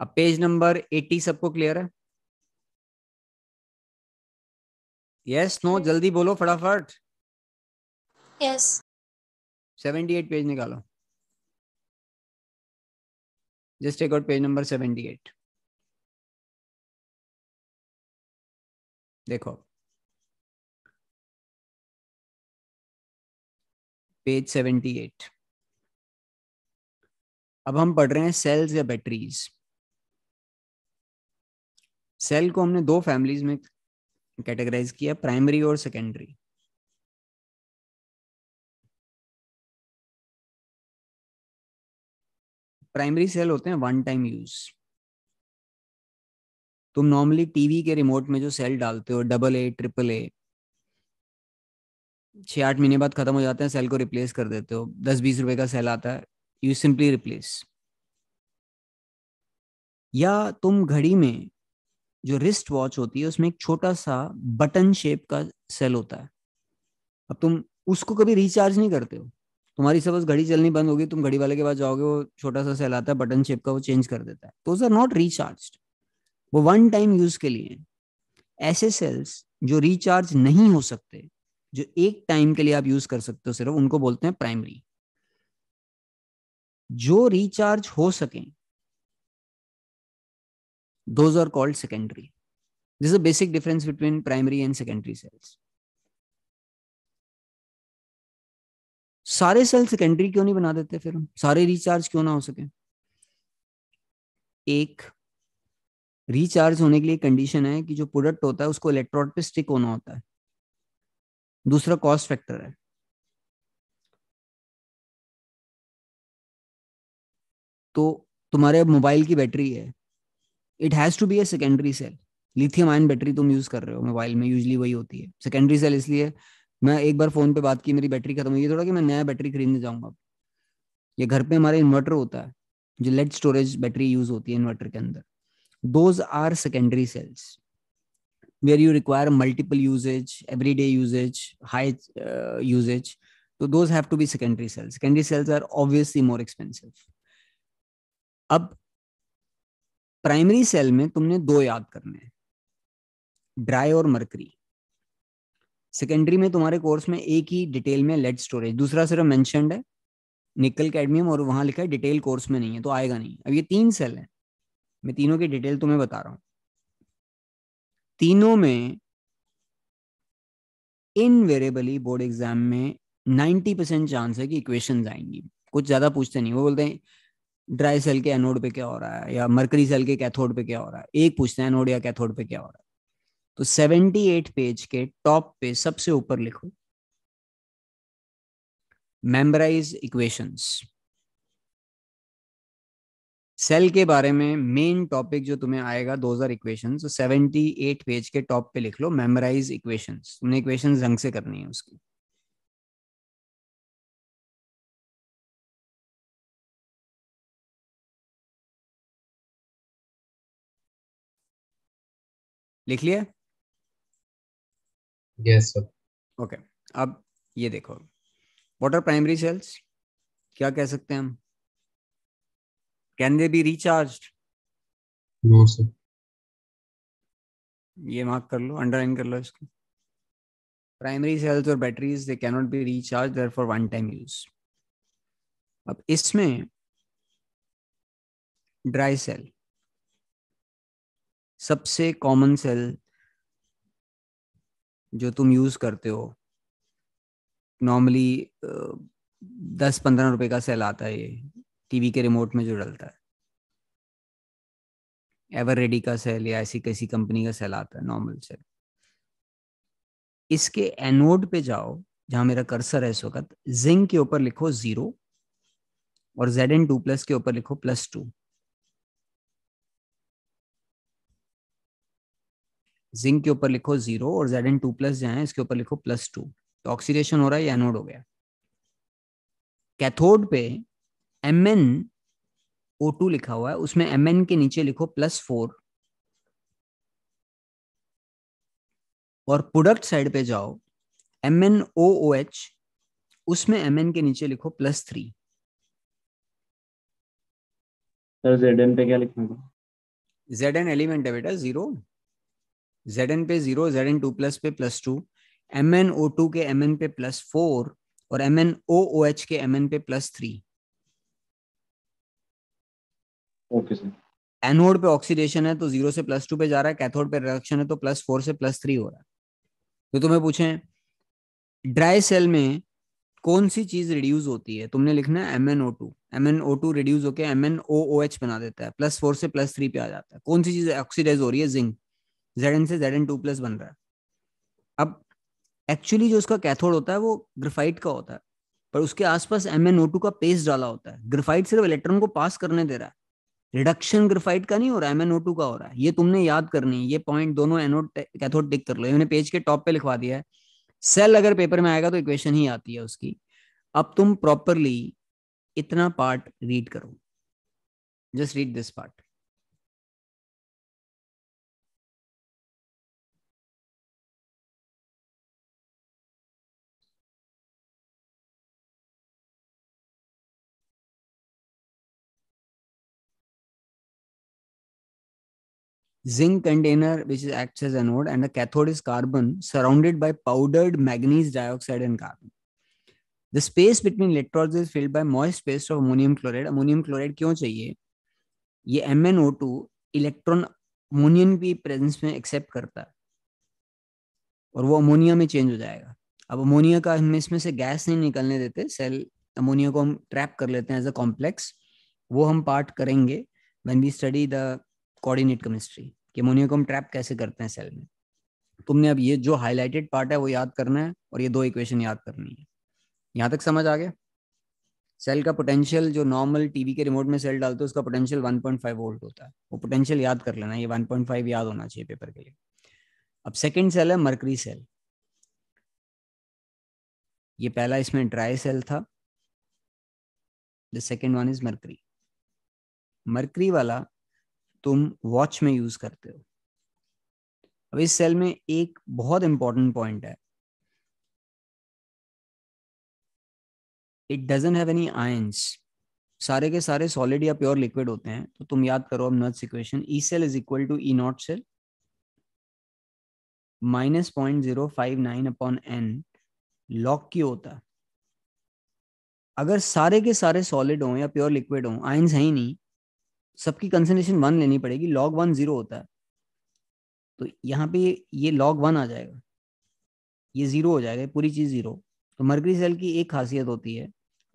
अब पेज नंबर एटी सबको क्लियर है यस yes, नो no, जल्दी बोलो फटाफट यस सेवेंटी एट पेज निकालो just take out page number
seventy eight देखो पेज सेवेंटी
एट अब हम पढ़ रहे हैं सेल्स या बैटरीज सेल को हमने दो फैमिलीज में कैटेगराइज
किया प्राइमरी और सेकेंडरी
प्राइमरी सेल होते हैं वन टाइम यूज तुम नॉर्मली टीवी के रिमोट में जो सेल डालते हो डबल ए ट्रिपल ए छः आठ महीने बाद खत्म हो जाते हैं सेल को रिप्लेस कर देते हो दस बीस रुपए का सेल आता है यू सिंपली रिप्लेस या तुम घड़ी में जो रिस्ट वॉच होती है उसमें एक छोटा सा बटन शेप का सेल होता है अब तुम उसको कभी रिचार्ज नहीं करते हो तुम्हारी सपोज घड़ी चलनी बंद होगी तुम घड़ी वाले के पास जाओगे वो छोटा सा सेल आता है बटन शेप का वो चेंज कर देता है तो आर नॉट रिचार्ज्ड वो वन टाइम यूज के लिए ऐसे सेल्स जो रिचार्ज नहीं हो सकते जो एक टाइम के लिए आप यूज कर सकते हो सिर्फ उनको बोलते हैं प्राइमरी जो रिचार्ज हो सके those are called secondary this a basic difference between primary and secondary cells सारे सेल सेकेंडरी क्यों नहीं बना देते फिर हम सारे रिचार्ज क्यों ना हो सके एक रिचार्ज होने के लिए कंडीशन है कि जो प्रोडक्ट होता है उसको इलेक्ट्रोड पे स्टिक होना होता है दूसरा कॉस्ट फैक्टर है तो तुम्हारे मोबाइल की बैटरी है it has to be a secondary cell lithium ion battery तुम यूज कर रहे हो मोबाइल में यूजली वही होती है सेकेंडरी सेल इसलिए मैं एक बार फोन पे बात की मेरी बैटरी खत्म हुई थोड़ा कि मैं नया बैटरी खरीदने जाऊंगा ये घर पे हमारे इन्वर्टर होता है जो लेड स्टोरेज बैटरी यूज होती है इन्वर्टर के अंदर those are secondary cells where you require multiple usage everyday usage high uh, usage so those have to be secondary cells secondary cells are obviously more expensive अब primary cell में तुमने दो याद करने हैं ड्राई और मरकरी सेकेंडरी में तुम्हारे कोर्स में एक ही डिटेल में लेड स्टोरेज दूसरा सिर्फ मेंशनड है निकल कैडमियम और वहां लिखा है डिटेल कोर्स में नहीं है तो आएगा नहीं अब ये तीन सेल है मैं तीनों की डिटेल तुम्हें बता रहा हूं तीनों में इनवेरेबली बोर्ड एग्जाम में 90 परसेंट चांस है कि इक्वेशन आएंगी कुछ ज्यादा पूछते नहीं वो बोलते हैं ड्राई सेल के एनोड पे क्या हो रहा है या मरकरी सेल के कैथोड पे क्या हो रहा है एक पूछते हैं एनोड या कैथोड पे क्या हो रहा है तो 78 पेज के टॉप पे सबसे ऊपर लिखो मेमराइज इक्वेशंस सेल के बारे में मेन टॉपिक जो तुम्हें आएगा दो हजार इक्वेशन सेवेंटी एट पेज के टॉप पे लिख लो मेमोराइज इक्वेशन तुमने इक्वेशन जंग से करनी है उसकी
लिख लिया यस सर
ओके अब ये देखो वॉट आर प्राइमरी सेल्स क्या कह सकते हैं हम can they B recharge no sir ये मार्क कर लो अंडरलाइन कर लो इसको प्राइमरी सेल्स और batteries they can not be recharge there for one time use अब इसमें ड्राई सेल सबसे कॉमन सेल जो तुम यूज करते हो नॉर्मली दस पंद्रह रुपए का सेल आता है ये टीवी के रिमोट में जो डलता है एवर रेडी का सेल या ऐसी किसी कंपनी का सेल आता है नॉर्मल सेल इसके एनोड पे जाओ जहां मेरा कर्सर है इस वक्त जिंक के ऊपर लिखो जीरो और जेड एन टू प्लस के ऊपर लिखो प्लस टू जिंक के ऊपर लिखो जीरो और जेड एन टू प्लस जहां इसके ऊपर लिखो प्लस टू तो ऑक्सीडेशन हो रहा है एनोड हो गया कैथोड पे एम एन ओ टू लिखा हुआ है उसमें एम एन के नीचे लिखो प्लस फोर और प्रोडक्ट साइड पे जाओ M N O O H उसमें एम एन के नीचे लिखो plus three sir Z N पे क्या लिखना जेड एन एलिमेंट है बेटा जीरो जेड एन पे zero Z N two plus पे plus two M N O two के एम एन पे प्लस फोर और M N O O H के एम एन पे plus three okay sir anode पे ऑक्सीडेशन है तो जीरो से प्लस टू पे जा रहा है कैथोड पे रिडक्शन है तो प्लस फोर से प्लस थ्री हो रहा है तो तुम्हें पूछे ड्राई सेल में कौन सी चीज रिड्यूस होती है तुमने लिखना है M N O two M N O two reduce होकर M N O O H बना देता है प्लस फोर से प्लस थ्री पे आ जाता है कौन सी चीज ऑक्सीडाइज हो रही है जिंक जेड एन से जेड एन टू प्लस बन रहा है अब एक्चुअली जो उसका कैथोड होता है वो ग्रेफाइट का होता है पर उसके आसपास एम एन ओ टू का पेस्ट डाला होता है ग्रेफाइट सिर्फ इलेक्ट्रॉन को पास करने दे रहा है रिडक्शन ग्रेफाइट का नहीं हो रहा है एमएनओ का हो रहा है ये तुमने याद करनी है ये पॉइंट दोनों एनो कैथोड टिक कर लो इन्होंने पेज के टॉप पे लिखवा दिया है सेल अगर पेपर में आएगा तो इक्वेशन ही आती है उसकी अब तुम प्रॉपरली इतना पार्ट रीड करो just read this part zinc container which acts as anode and the cathode is carbon surrounded by powdered manganese dioxide and carbon the space between electrodes is filled by moist paste of ammonium chloride ammonium chloride kyon chahiye ye MnO2 electron ammonium ki presence mein accept karta hai और वो ammonia में change हो जाएगा अब ammonia का हम इसमें से गैस नहीं निकलने देते सेल अमोनिया को हम ट्रैप कर लेते हैं एज अ कॉम्प्लेक्स वो हम पार्ट करेंगे when we study the coordinate chemistry कि अमोनिया को हम ट्रैप कैसे करते हैं सेल में तुमने अब ये जो हाईलाइटेड पार्ट है वो याद करना है और ये दो इक्वेशन याद करनी है यहाँ तक समझ आ गया सेल का पोटेंशियल जो नॉर्मल टीवी के रिमोट में सेल डालते हैं उसका पोटेंशियल 1.5 वोल्ट होता है वो पोटेंशियल याद कर लेना ये 1.5 याद होना चाहिए पेपर के लिए अब सेकंड सेल है मरकरी सेल ये पहला इसमें ड्राई सेल था the second one is mercury mercury वाला तुम वॉच में यूज करते हो अब इस सेल में एक बहुत इंपॉर्टेंट पॉइंट है it doesn't have any ions सारे के सारे सॉलिड या प्योर लिक्विड होते हैं तो तुम याद करो अब Nernst equation E cell is equal to E not cell minus point zero five nine upon n log क्यों होता अगर सारे के सारे सॉलिड हों या प्योर लिक्विड हों आइंस है ही नहीं सबकी कंसनट्रेशन वन लेनी पड़ेगी लॉग वन जीरो होता है तो यहाँ पे ये लॉग वन आ जाएगा ये जीरो हो जाएगा पूरी चीज़ जीरो तो मर्करी सेल की एक खासियत होती है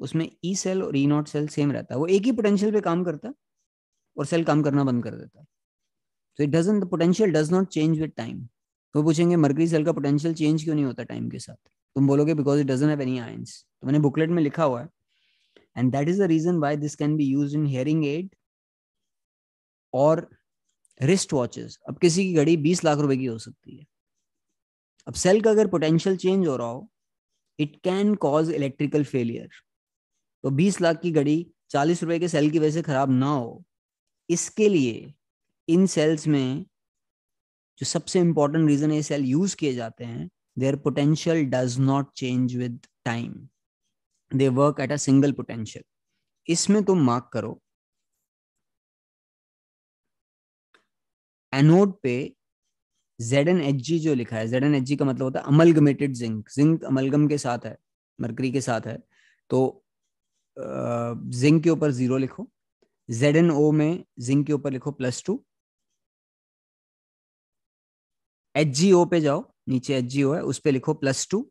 उसमें ई e सेल और ई नॉट सेल सेम रहता है वो एक ही पोटेंशियल पे काम करता है और सेल काम करना बंद कर देता है तो it doesn't the potential does not change with time तो पूछेंगे मर्करी सेल का पोटेंशियल चेंज क्यों नहीं होता टाइम के साथ तुम बोलोगे because it doesn't have any ions तो मैंने बुकलेट में लिखा हुआ है and that is the reason why this can be use in hearing aid और रिस्ट वॉचेस अब किसी की घड़ी बीस लाख रुपए की हो सकती है अब सेल का अगर पोटेंशियल चेंज हो रहा हो it can cause electrical failure तो बीस लाख की घड़ी चालीस रुपए के सेल की वजह से खराब ना हो इसके लिए इन सेल्स में जो सबसे इंपॉर्टेंट रीजन ये सेल यूज किए जाते हैं their potential does not change with time they work at a single potential इसमें तुम मार्क करो एनोड पे जेड एन एच जी जो लिखा है जेड एन एच जी का मतलब होता है अमलगमेटेड जिंक जिंक अमलगम के साथ है मरकरी के साथ है तो जिंक के ऊपर जीरो लिखो जेड एन ओ में जिंक के ऊपर लिखो plus two H G O पे जाओ नीचे एच जी ओ है उस पर लिखो प्लस टू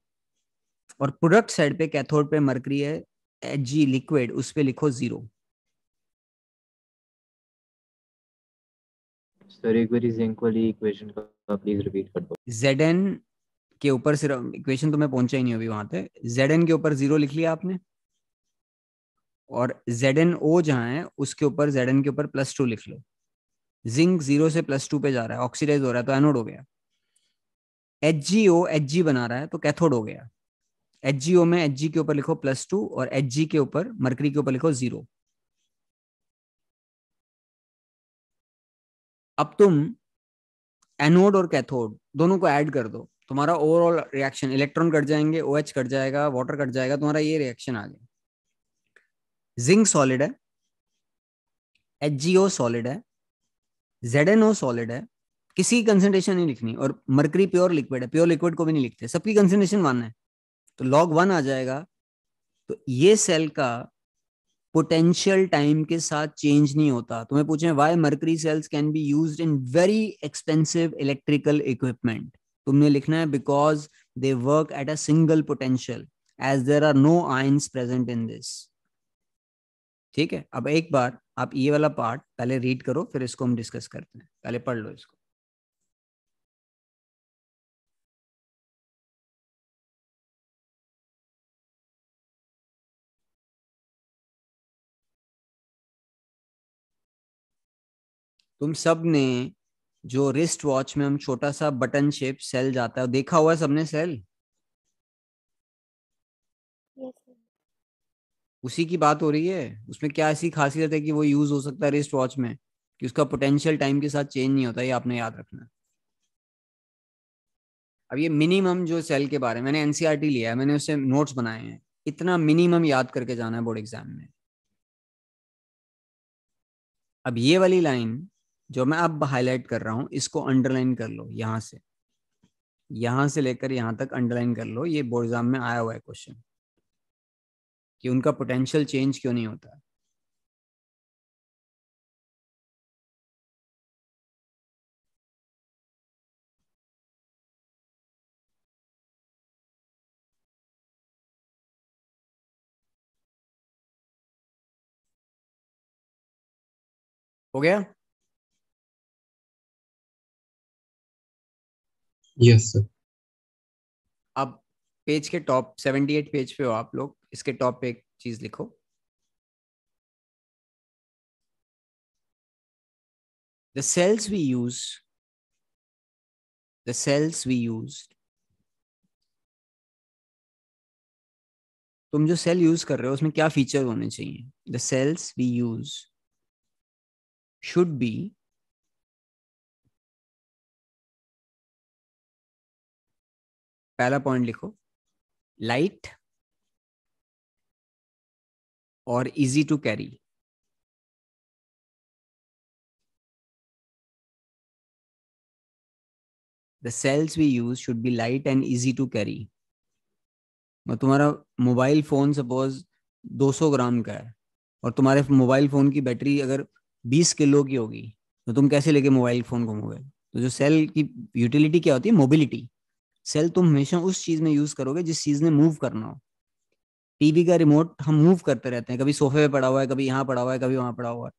और प्रोडक्ट साइड पे कैथोड पे मरकरी है एच जी लिक्विड उस पर लिखो जीरो सर एक जिंक वाली इक्वेशन का प्लीज रिपीट कर दो Zn के ऊपर सिर्फ इक्वेशन तो मैं पहुंचा ही नहीं अभी वहां पे Zn के ऊपर जीरो लिख लिया आपने और ZnO जहां है उसके ऊपर Zn के ऊपर प्लस टू लिख लो जिंक जीरो से प्लस टू पे जा रहा है ऑक्सीडाइज हो रहा है तो एनोड हो गया H G O H G बना रहा है तो कैथोड हो गया एच जी ओ में एच जी के ऊपर लिखो प्लस टू और एच जी के ऊपर मरकरी के ऊपर लिखो जीरो अब तुम एनोड और कैथोड दोनों को ऐड कर दो तुम्हारा ओवरऑल रिएक्शन इलेक्ट्रॉन कट जाएंगे ओ OH कट जाएगा वाटर कट जाएगा तुम्हारा ये रिएक्शन आ गया जिंक सॉलिड है एच जी ओ सॉलिड है जेड एन ओ सॉलिड है किसी की कंसेंट्रेशन नहीं लिखनी और मरकरी प्योर लिक्विड है प्योर लिक्विड को भी नहीं लिखते सबकी कंसेंट्रेशन वन है तो लॉग वन आ जाएगा तो ये सेल का पोटेंशियल टाइम के साथ चेंज नहीं होता तुम्हें पूछे why mercury cells can be use in very expensive electrical equipment तुमने लिखना है because they work at a single potential as there are no ions present in this ठीक है अब एक बार आप ये वाला पार्ट पहले रीड करो फिर इसको हम डिस्कस करते हैं पहले पढ़ लो इसको तुम सब ने जो रिस्ट वॉच में हम छोटा सा बटन शेप सेल जाता है देखा हुआ है सबने सेल yes, उसी की बात हो रही है उसमें क्या ऐसी खासियत है कि वो यूज हो सकता है रिस्ट वॉच में कि उसका पोटेंशियल टाइम के साथ चेंज नहीं होता ये आपने याद रखना अब ये मिनिमम जो सेल के बारे में मैंने एनसीईआरटी e लिया है मैंने उससे नोट्स बनाए हैं इतना मिनिमम याद करके जाना है बोर्ड एग्जाम में अब ये वाली लाइन जो मैं अब हाईलाइट कर रहा हूं इसको अंडरलाइन कर लो यहां से यहां से लेकर यहां तक अंडरलाइन कर लो ये बोर्ड एग्जाम में आया हुआ है क्वेश्चन कि उनका पोटेंशियल
चेंज क्यों नहीं होता हो गया यस सर अब पेज के टॉप 78 पेज पे हो आप लोग इसके टॉप पे एक चीज लिखो the cells we use the cells we use तुम जो सेल यूज कर रहे हो उसमें क्या फीचर होने चाहिए the cells we use should be पहला पॉइंट लिखो लाइट और easy to carry
the cells we use should be light and easy to carry तुम्हारा मोबाइल फोन सपोज 200 ग्राम का है और तुम्हारे मोबाइल फोन की बैटरी अगर 20 किलो की होगी तो तुम कैसे लेके मोबाइल फोन घूमोगे तो जो सेल की यूटिलिटी क्या होती है मोबिलिटी सेल तुम हमेशा उस चीज में यूज करोगे जिस चीज ने मूव करना हो टीवी का रिमोट हम मूव करते रहते हैं कभी सोफे पे पड़ा हुआ है कभी यहाँ पड़ा हुआ है कभी वहां पड़ा हुआ है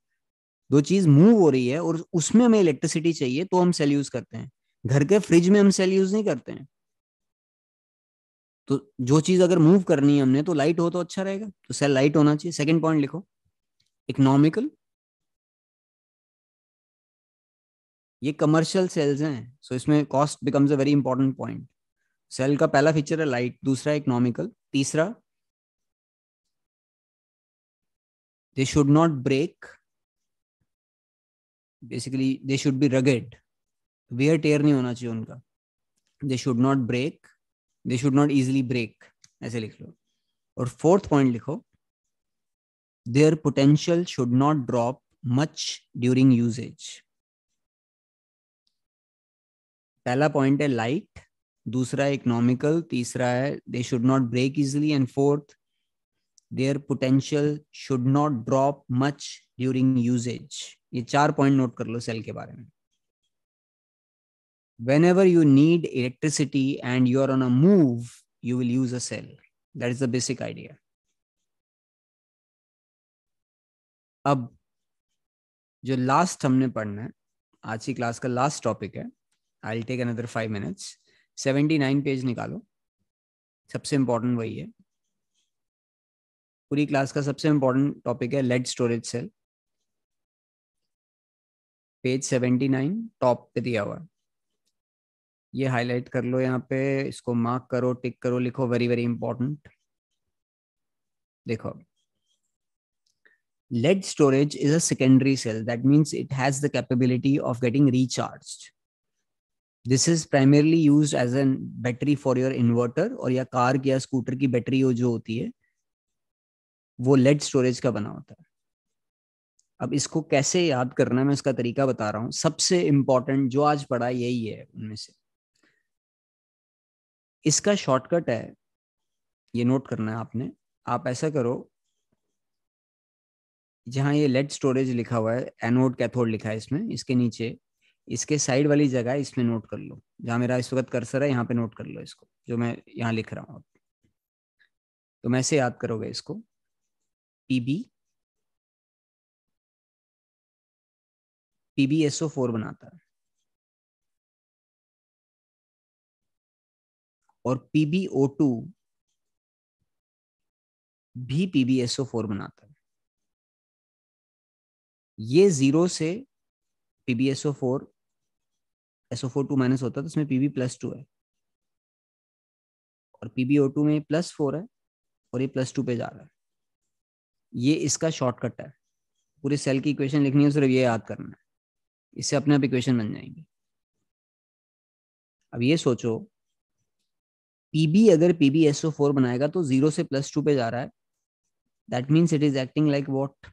दो चीज मूव हो रही है और उसमें हमें इलेक्ट्रिसिटी चाहिए तो हम सेल यूज करते हैं घर के फ्रिज में हम सेल यूज नहीं करते हैं तो जो चीज अगर मूव करनी है हमने तो लाइट हो तो अच्छा रहेगा तो सेल लाइट होना चाहिए सेकेंड पॉइंट लिखो इकोनॉमिकल ये कमर्शियल सेल्स हैं सो so इसमें cost becomes a very important point cell का पहला फीचर है लाइट दूसरा इकोनॉमिकल तीसरा they should not break basically they should be rugged wear tear नहीं होना चाहिए उनका they should not break they should not easily break ऐसे लिख लो और फोर्थ पॉइंट लिखो their potential should not drop much during usages पहला पॉइंट है लाइट दूसरा इकोनॉमिकल तीसरा है they should not break easily and fourth their potential should not drop much during usages ये चार पॉइंट नोट कर लो सेल के बारे में whenever you need electricity and you are on a move you will use a cell that is the basic idea अब जो last हमने पढ़ना है आज की क्लास का लास्ट टॉपिक है I take another five minutes seventy nine page निकालो सबसे इम्पोर्टेंट वही है पूरी क्लास का सबसे इम्पोर्टेंट टॉपिक है lead storage cell page seventy nine top पे दिया हुआ ये हाईलाइट कर लो यहाँ पे इसको मार्क करो टिक करो लिखो वेरी वेरी इंपॉर्टेंट देखो lead storage is a secondary cell that means it has the capability of getting recharged this is primarily use as an battery for your inverter और या कार या scooter की battery हो जो होती है वो लेड स्टोरेज का बना होता है अब इसको कैसे याद करना है मैं इसका तरीका बता रहा हूं सबसे इम्पोर्टेंट जो आज पढ़ा यही है उनमें से इसका शॉर्टकट है ये नोट करना है आपने आप ऐसा करो जहां ये लेड स्टोरेज लिखा हुआ है एनोड कैथोड लिखा है इसमें इसके नीचे इसके साइड वाली जगह है इसमें नोट कर लो जहां मेरा इस वक्त कर्सर है यहाँ पे नोट कर लो इसको जो मैं यहाँ लिख रहा हूँ तो मैं ऐसे याद करोगे इसको
पीबी पीबीएसओ फोर बनाता है
और पीबीओ टू भी पीबीएसओ फोर बनाता है ये जीरो से P B S O four S O four two minus होता है तो इसमें पीबी प्लस टू है और पीबीओ टू में प्लस फोर है और ये प्लस टू पे जा रहा है ये इसका शॉर्टकट है पूरे सेल की इक्वेशन लिखनी है सिर्फ ये याद करना है इससे अपने आप इक्वेशन बन जाएंगे अब ये सोचो पीबी अगर पीबी एसओ फोर बनाएगा तो जीरो से प्लस टू पे जा रहा है that means it is acting like what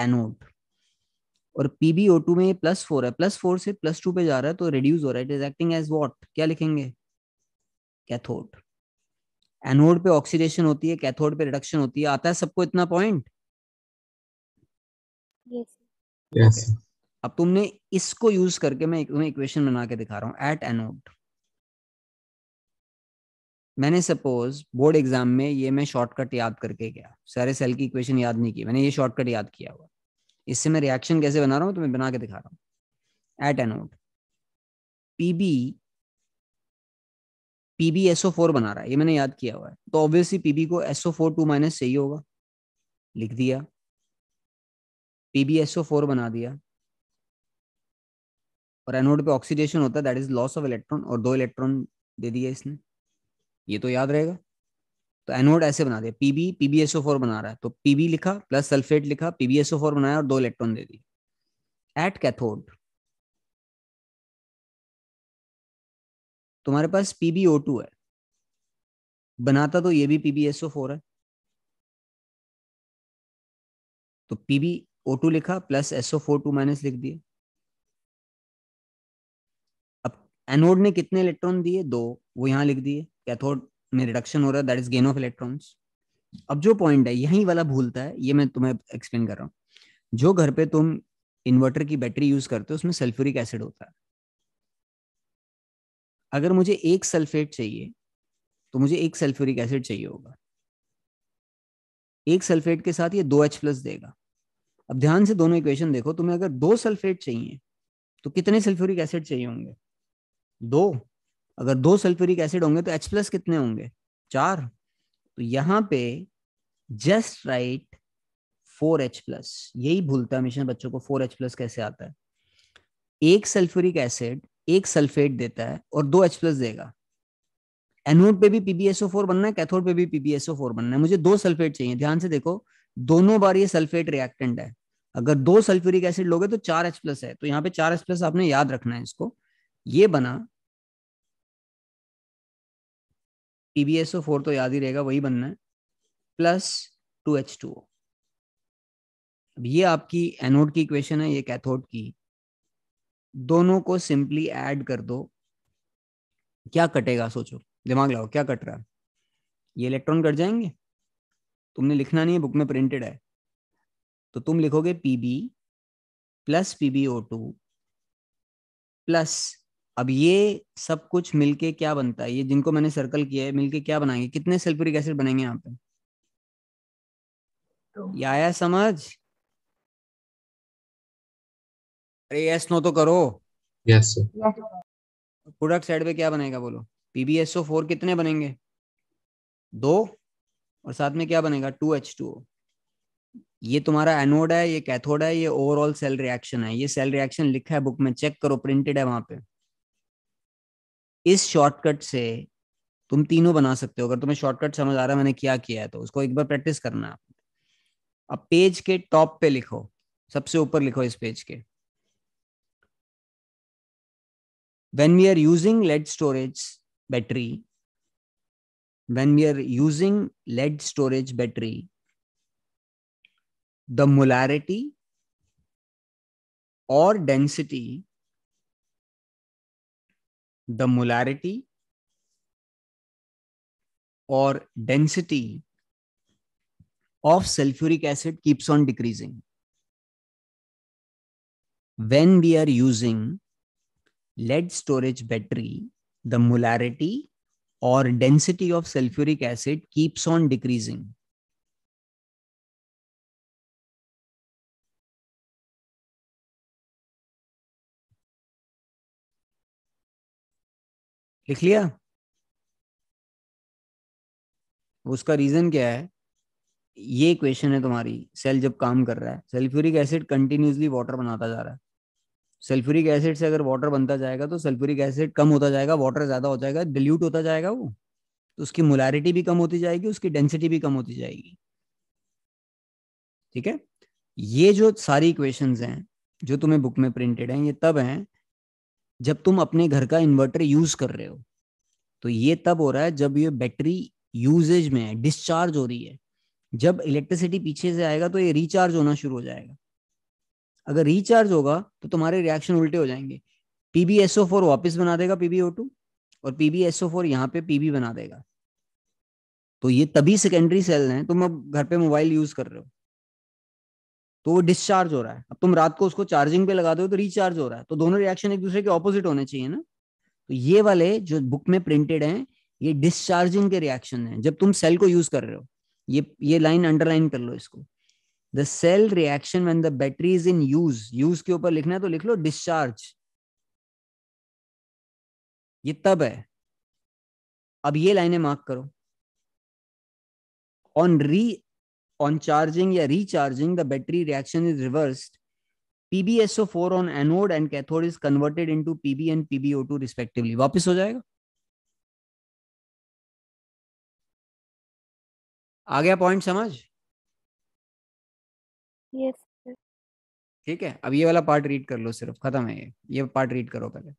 anode और पीबीओ टू में प्लस फोर है प्लस फोर से प्लस टू पे जा रहा है तो रिड्यूस हो रहा है it is acting as what क्या लिखेंगे कैथोड एनोड पे ऑक्सीडेशन होती है कैथोड पे रिडक्शन होती है आता है सबको इतना पॉइंट
yes. yes. okay.
अब तुमने इसको यूज करके मैं तुम्हें इक्वेशन बना के दिखा रहा हूं एट एनोड मैंने सपोज बोर्ड एग्जाम में ये मैं शॉर्टकट याद करके गया सारे सेल की इक्वेशन याद नहीं की मैंने ये शॉर्टकट याद किया हुआ इससे मैं रिएक्शन कैसे बना रहा हूं तो मैं बना के दिखा रहा हूँ at anode P B P B S O four बना रहा है ये मैंने याद किया हुआ है तो ऑब्वियसली पीबी को एसओ फोर टू माइनस सही होगा लिख दिया पीबी एसओ फोर बना दिया और एनोड पे ऑक्सीडेशन होता है that is loss of electron और दो इलेक्ट्रॉन दे दिए इसने ये तो याद रहेगा तो एनोड ऐसे बना दिया पीबी पीबीएसओ फोर बना रहा है तो पीबी लिखा प्लस सल्फेट लिखा पीबीएसओ फोर बनाया और दो इलेक्ट्रॉन दे दी एट कैथोड तुम्हारे पास पीबीओ टू है बनाता तो ये भी पीबीएसओ फोर है तो पीबी ओ टू लिखा plus S O four two minus लिख दिए अब एनोड ने कितने इलेक्ट्रॉन दिए दो वो यहां लिख दिए कैथोड में रिडक्शन हो रहा है that is gain of electrons अब जो पॉइंट है यही वाला भूलता है ये मैं तुम्हें एक्सप्लेन कर रहा हूँ जो घर पे तुम इन्वर्टर की बैटरी यूज करते हो उसमें सल्फ्यूरिक एसिड होता है अगर मुझे एक सल्फेट चाहिए तो मुझे एक सल्फ्यूरिक एसिड चाहिए होगा एक सल्फेट के साथ ये दो एच प्लस देगा अब ध्यान से दोनों इक्वेशन देखो तुम्हें अगर दो सल्फेट चाहिए तो कितने सल्फ्यूरिक एसिड चाहिए होंगे दो अगर दो सल्फ्यूरिक एसिड होंगे तो एच प्लस कितने होंगे चार तो यहाँ पे just write four H plus यही भूलता है हमेशा बच्चों को फोर एच प्लस कैसे आता है एक सल्फ्यूरिक एसिड एक सल्फेट देता है और दो एच प्लस देगा एनोड पे भी पीबीएसओ फोर बनना है कैथोड पे भी पीबीएसओ फोर बनना है मुझे दो सल्फेट चाहिए ध्यान से देखो दोनों बार ये सल्फेट रिएक्टेंट है अगर दो सल्फ्यूरिक एसिड लोगे तो चार एच प्लस है तो यहाँ पे चार एच प्लस आपने याद रखना है इसको ये बना PbSO4 तो याद ही रहेगा वही बनना है plus two H two O अब ये आपकी एनोड की इक्वेशन है ये कैथोड की दोनों को सिंपली ऐड कर दो क्या कटेगा सोचो दिमाग लाओ क्या कट रहा है ये इलेक्ट्रॉन कट जाएंगे तुमने लिखना नहीं है बुक में प्रिंटेड है तो तुम लिखोगे P B plus P B O two plus अब ये सब कुछ मिलके क्या बनता है ये जिनको मैंने सर्कल किया है मिलके क्या बनाएंगे कितने सल्फ्यूरिक एसिड बनेंगे यहाँ पे आया तो समझ अरे यस नो तो करो यस प्रोडक्ट साइड पे क्या बनेगा बोलो पीबीएसओ फोर कितने बनेंगे दो और साथ में क्या बनेगा टू एच टू ये तुम्हारा एनोड है ये कैथोड है ये ओवरऑल सेल रिएक्शन है ये सेल रिएक्शन लिखा है बुक में चेक करो प्रिंटेड है वहां पे इस शॉर्टकट से तुम तीनों बना सकते हो अगर तुम्हें शॉर्टकट समझ आ रहा है मैंने क्या किया है तो उसको एक बार प्रैक्टिस करना आप अब पेज के टॉप पे लिखो सबसे ऊपर लिखो इस पेज के when we are using lead storage battery when we are using lead storage battery the molarity और density
the molarity or density
of sulfuric acid keeps on decreasing. When we are using lead storage battery, the molarity or density of sulfuric acid keeps on decreasing. लिख लिया उसका reason क्या है ये question है तुम्हारी cell जब काम कर रहा है सल्फ्यूरिक एसिड कंटिन्यूसली वाटर बनाता जा रहा है सल्फ्यूरिक एसिड से अगर वाटर बनता जाएगा तो सल्फ्यूरिक एसिड कम होता जाएगा वाटर ज्यादा हो जाएगा डिल्यूट होता जाएगा वो तो उसकी मोलैरिटी भी कम होती जाएगी उसकी डेंसिटी भी कम होती जाएगी ठीक है ये जो सारी इक्वेशंस हैं जो तुम्हें बुक में प्रिंटेड हैं ये तब हैं जब तुम अपने घर का इन्वर्टर यूज कर रहे हो तो ये तब हो रहा है जब ये बैटरी यूजेज में है डिस्चार्ज हो रही है जब इलेक्ट्रिसिटी पीछे से आएगा तो ये रिचार्ज होना शुरू हो जाएगा अगर रिचार्ज होगा तो तुम्हारे रिएक्शन उल्टे हो जाएंगे पीबीएसओ फोर वापिस बना देगा पीबीओ टू और पीबीएसओ फोर यहाँ पे पीबी बना देगा तो ये तभी सेकेंडरी सेल हैं तुम अब घर पे मोबाइल यूज कर रहे हो तो वो डिस्चार्ज हो रहा है अब तुम रात को उसको चार्जिंग पे लगा दो तो रिचार्ज हो रहा है तो दोनों रिएक्शन एक दूसरे के ऑपोजिट होने चाहिए ना तो ये वाले जो बुक में प्रिंटेड हैं ये डिस्चार्जिंग के रिएक्शन हैं जब तुम सेल को यूज कर रहे हो ये ये लाइन अंडरलाइन कर लो इसको the cell reaction when the battery is in use use के ऊपर लिखना है तो लिख लो डिस्चार्ज ये तब है अब ये लाइनें मार्क करो ऑन री on charging or recharging, the battery reaction is reversed. PbSO4 on anode and cathode is converted into Pb and PbO2 respectively. वापस हो जाएगा आ गया पॉइंट समझ
यस yes, ठीक है अब ये वाला पार्ट रीड कर लो सिर्फ खत्म है ये ये पार्ट रीड करो पहले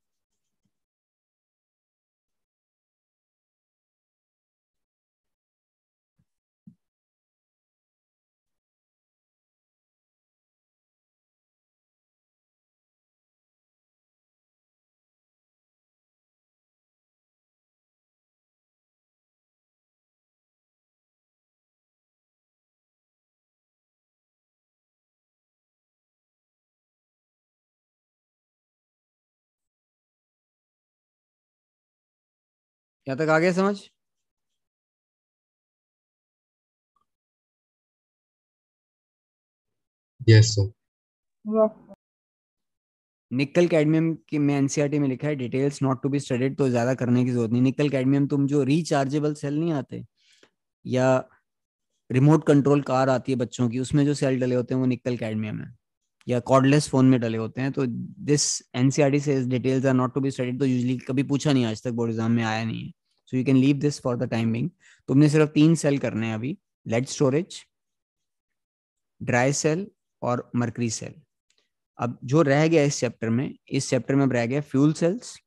यहां तक आ गया समझ यस
निकल कैडमियम की मैं एनसीआरटी में लिखा है details not to be studied तो ज्यादा करने की जरूरत नहीं निकल कैडमियम तुम जो रिचार्जेबल सेल नहीं आते या रिमोट कंट्रोल कार आती है बच्चों की उसमें जो सेल डले होते हैं वो निकल कैडमियम है या कॉर्डलेस फोन में डले होते हैं तो दिस एनसीआरटी से details are not to be studied तो यूजली कभी पूछा नहीं आज तक बोर्ड एग्जाम में आया नहीं है so you can leave this for the timing तुमने सिर्फ तीन सेल करने हैं अभी लेड स्टोरेज ड्राई सेल और मरकरी सेल अब जो रह गया इस चैप्टर में इस चैप्टर में रह गया फ्यूल सेल्स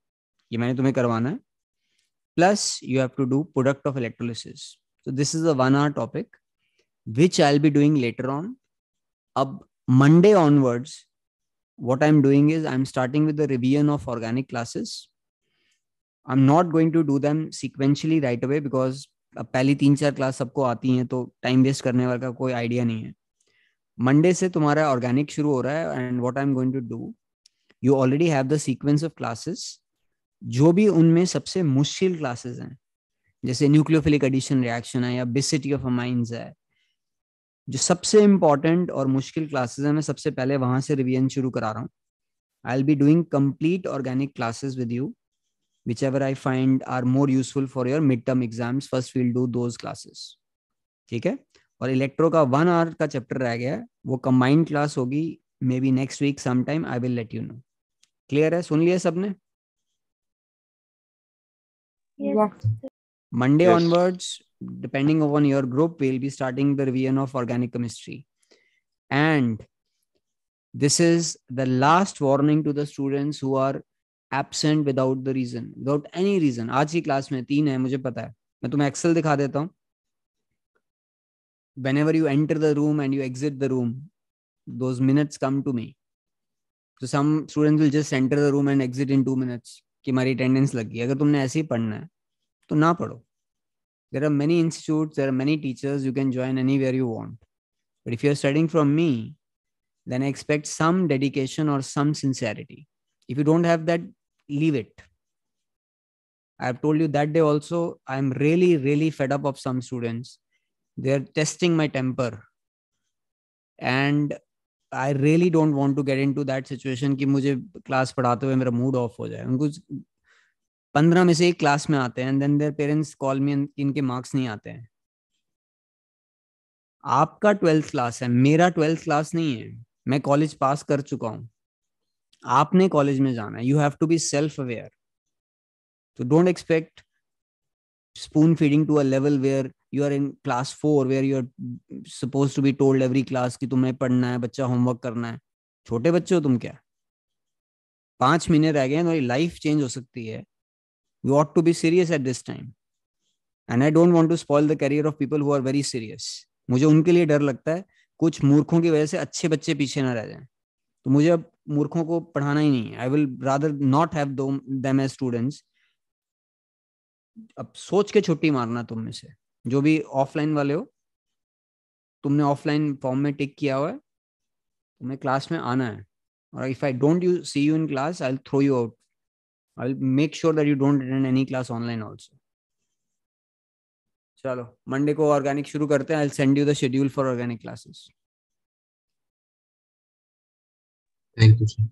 ये मैंने तुम्हें करवाना है plus you have to do product of electrolysis तो this is a one R topic which I be doing later on अब Monday onwards I am doing is I am starting with the revision of organic classes I am not going to do them sequentially right away because अब पहली तीन चार class सबको आती हैं तो time waste करने वाले का कोई आइडिया नहीं है मंडे से तुम्हारा ऑर्गेनिक शुरू हो रहा है and what I am going to do you already have the sequence of classes जो भी उनमें सबसे मुश्किल क्लासेस हैं जैसे न्यूक्लियोफिलिक एडिशन रिएक्शन है या बिस्टी ऑफ अमाइंस है जो सबसे इंपॉर्टेंट और मुश्किल क्लासेस है मैं सबसे पहले वहां से रिवीजन शुरू करा रहा हूँ I'll be doing complete organic classes with you whichever I find are more useful for your midterm exams. First, we'll do those classes. ठीक है और इलेक्ट्रो का वन आवर का चैप्टर रह गया है वो maybe next week sometime. I will let you know. I will only you know clear है Monday onwards, depending upon your group, we'll be starting the revision of organic chemistry. And this is the last warning to the students who are absent without the reason without any reason आज की class में तीन है मुझे पता है मैं तुम्हें एक्सेल दिखा देता हूँ whenever you enter the room and you exit the room दो मिनट्स कम टू मी तो some students will just enter the room and exit in two minutes कि हमारी अटेंडेंस लग गई अगर तुमने ऐसे ही पढ़ना है तो ना पढ़ो there are many institute there are many teachers you can join anywhere you want but if you are studying from me then I expect some dedication और some sincerity if you don't have that leave it i've told you that day also i'm really really fed up of some students they're testing my temper and I really don't want to get into that situation कि मुझे class पढ़ाते हुए मेरा mood off हो जाए उनको पंद्रह में से एक क्लास में आते हैं and then their parents call me इनके मार्क्स नहीं आते हैं आपका ट्वेल्थ क्लास है मेरा ट्वेल्थ क्लास नहीं है मैं कॉलेज पास कर चुका हूँ आपने कॉलेज में जाना है you have to be self aware तो don't expect spoon feeding to a level where you are in class four where you are suppose to be told every class कि तुम्हें पढ़ना है बच्चा होमवर्क करना है छोटे बच्चे हो तुम क्या पांच महीने रह गए तुम्हारी लाइफ चेंज हो सकती है you ought to be serious at this time and I don't want to spoil the career of people who are very serious मुझे उनके लिए डर लगता है कुछ मूर्खों की वजह से अच्छे बच्चे पीछे ना रह जाए तो मुझे अब मूर्खों को पढ़ाना ही नहीं है I will rather not have those them as students अब सोच के छुट्टी मारना तुम में से जो भी ऑफलाइन वाले हो तुमने ऑफलाइन फॉर्म में टिक किया हुआ है तुम्हें क्लास में आना है और if I don't you see you in class I throw you out I will make sure that you don't attend any class online also चलो मंडे को ऑर्गेनिक शुरू करते हैं I send you the schedule for organic classes
Thank you, sir.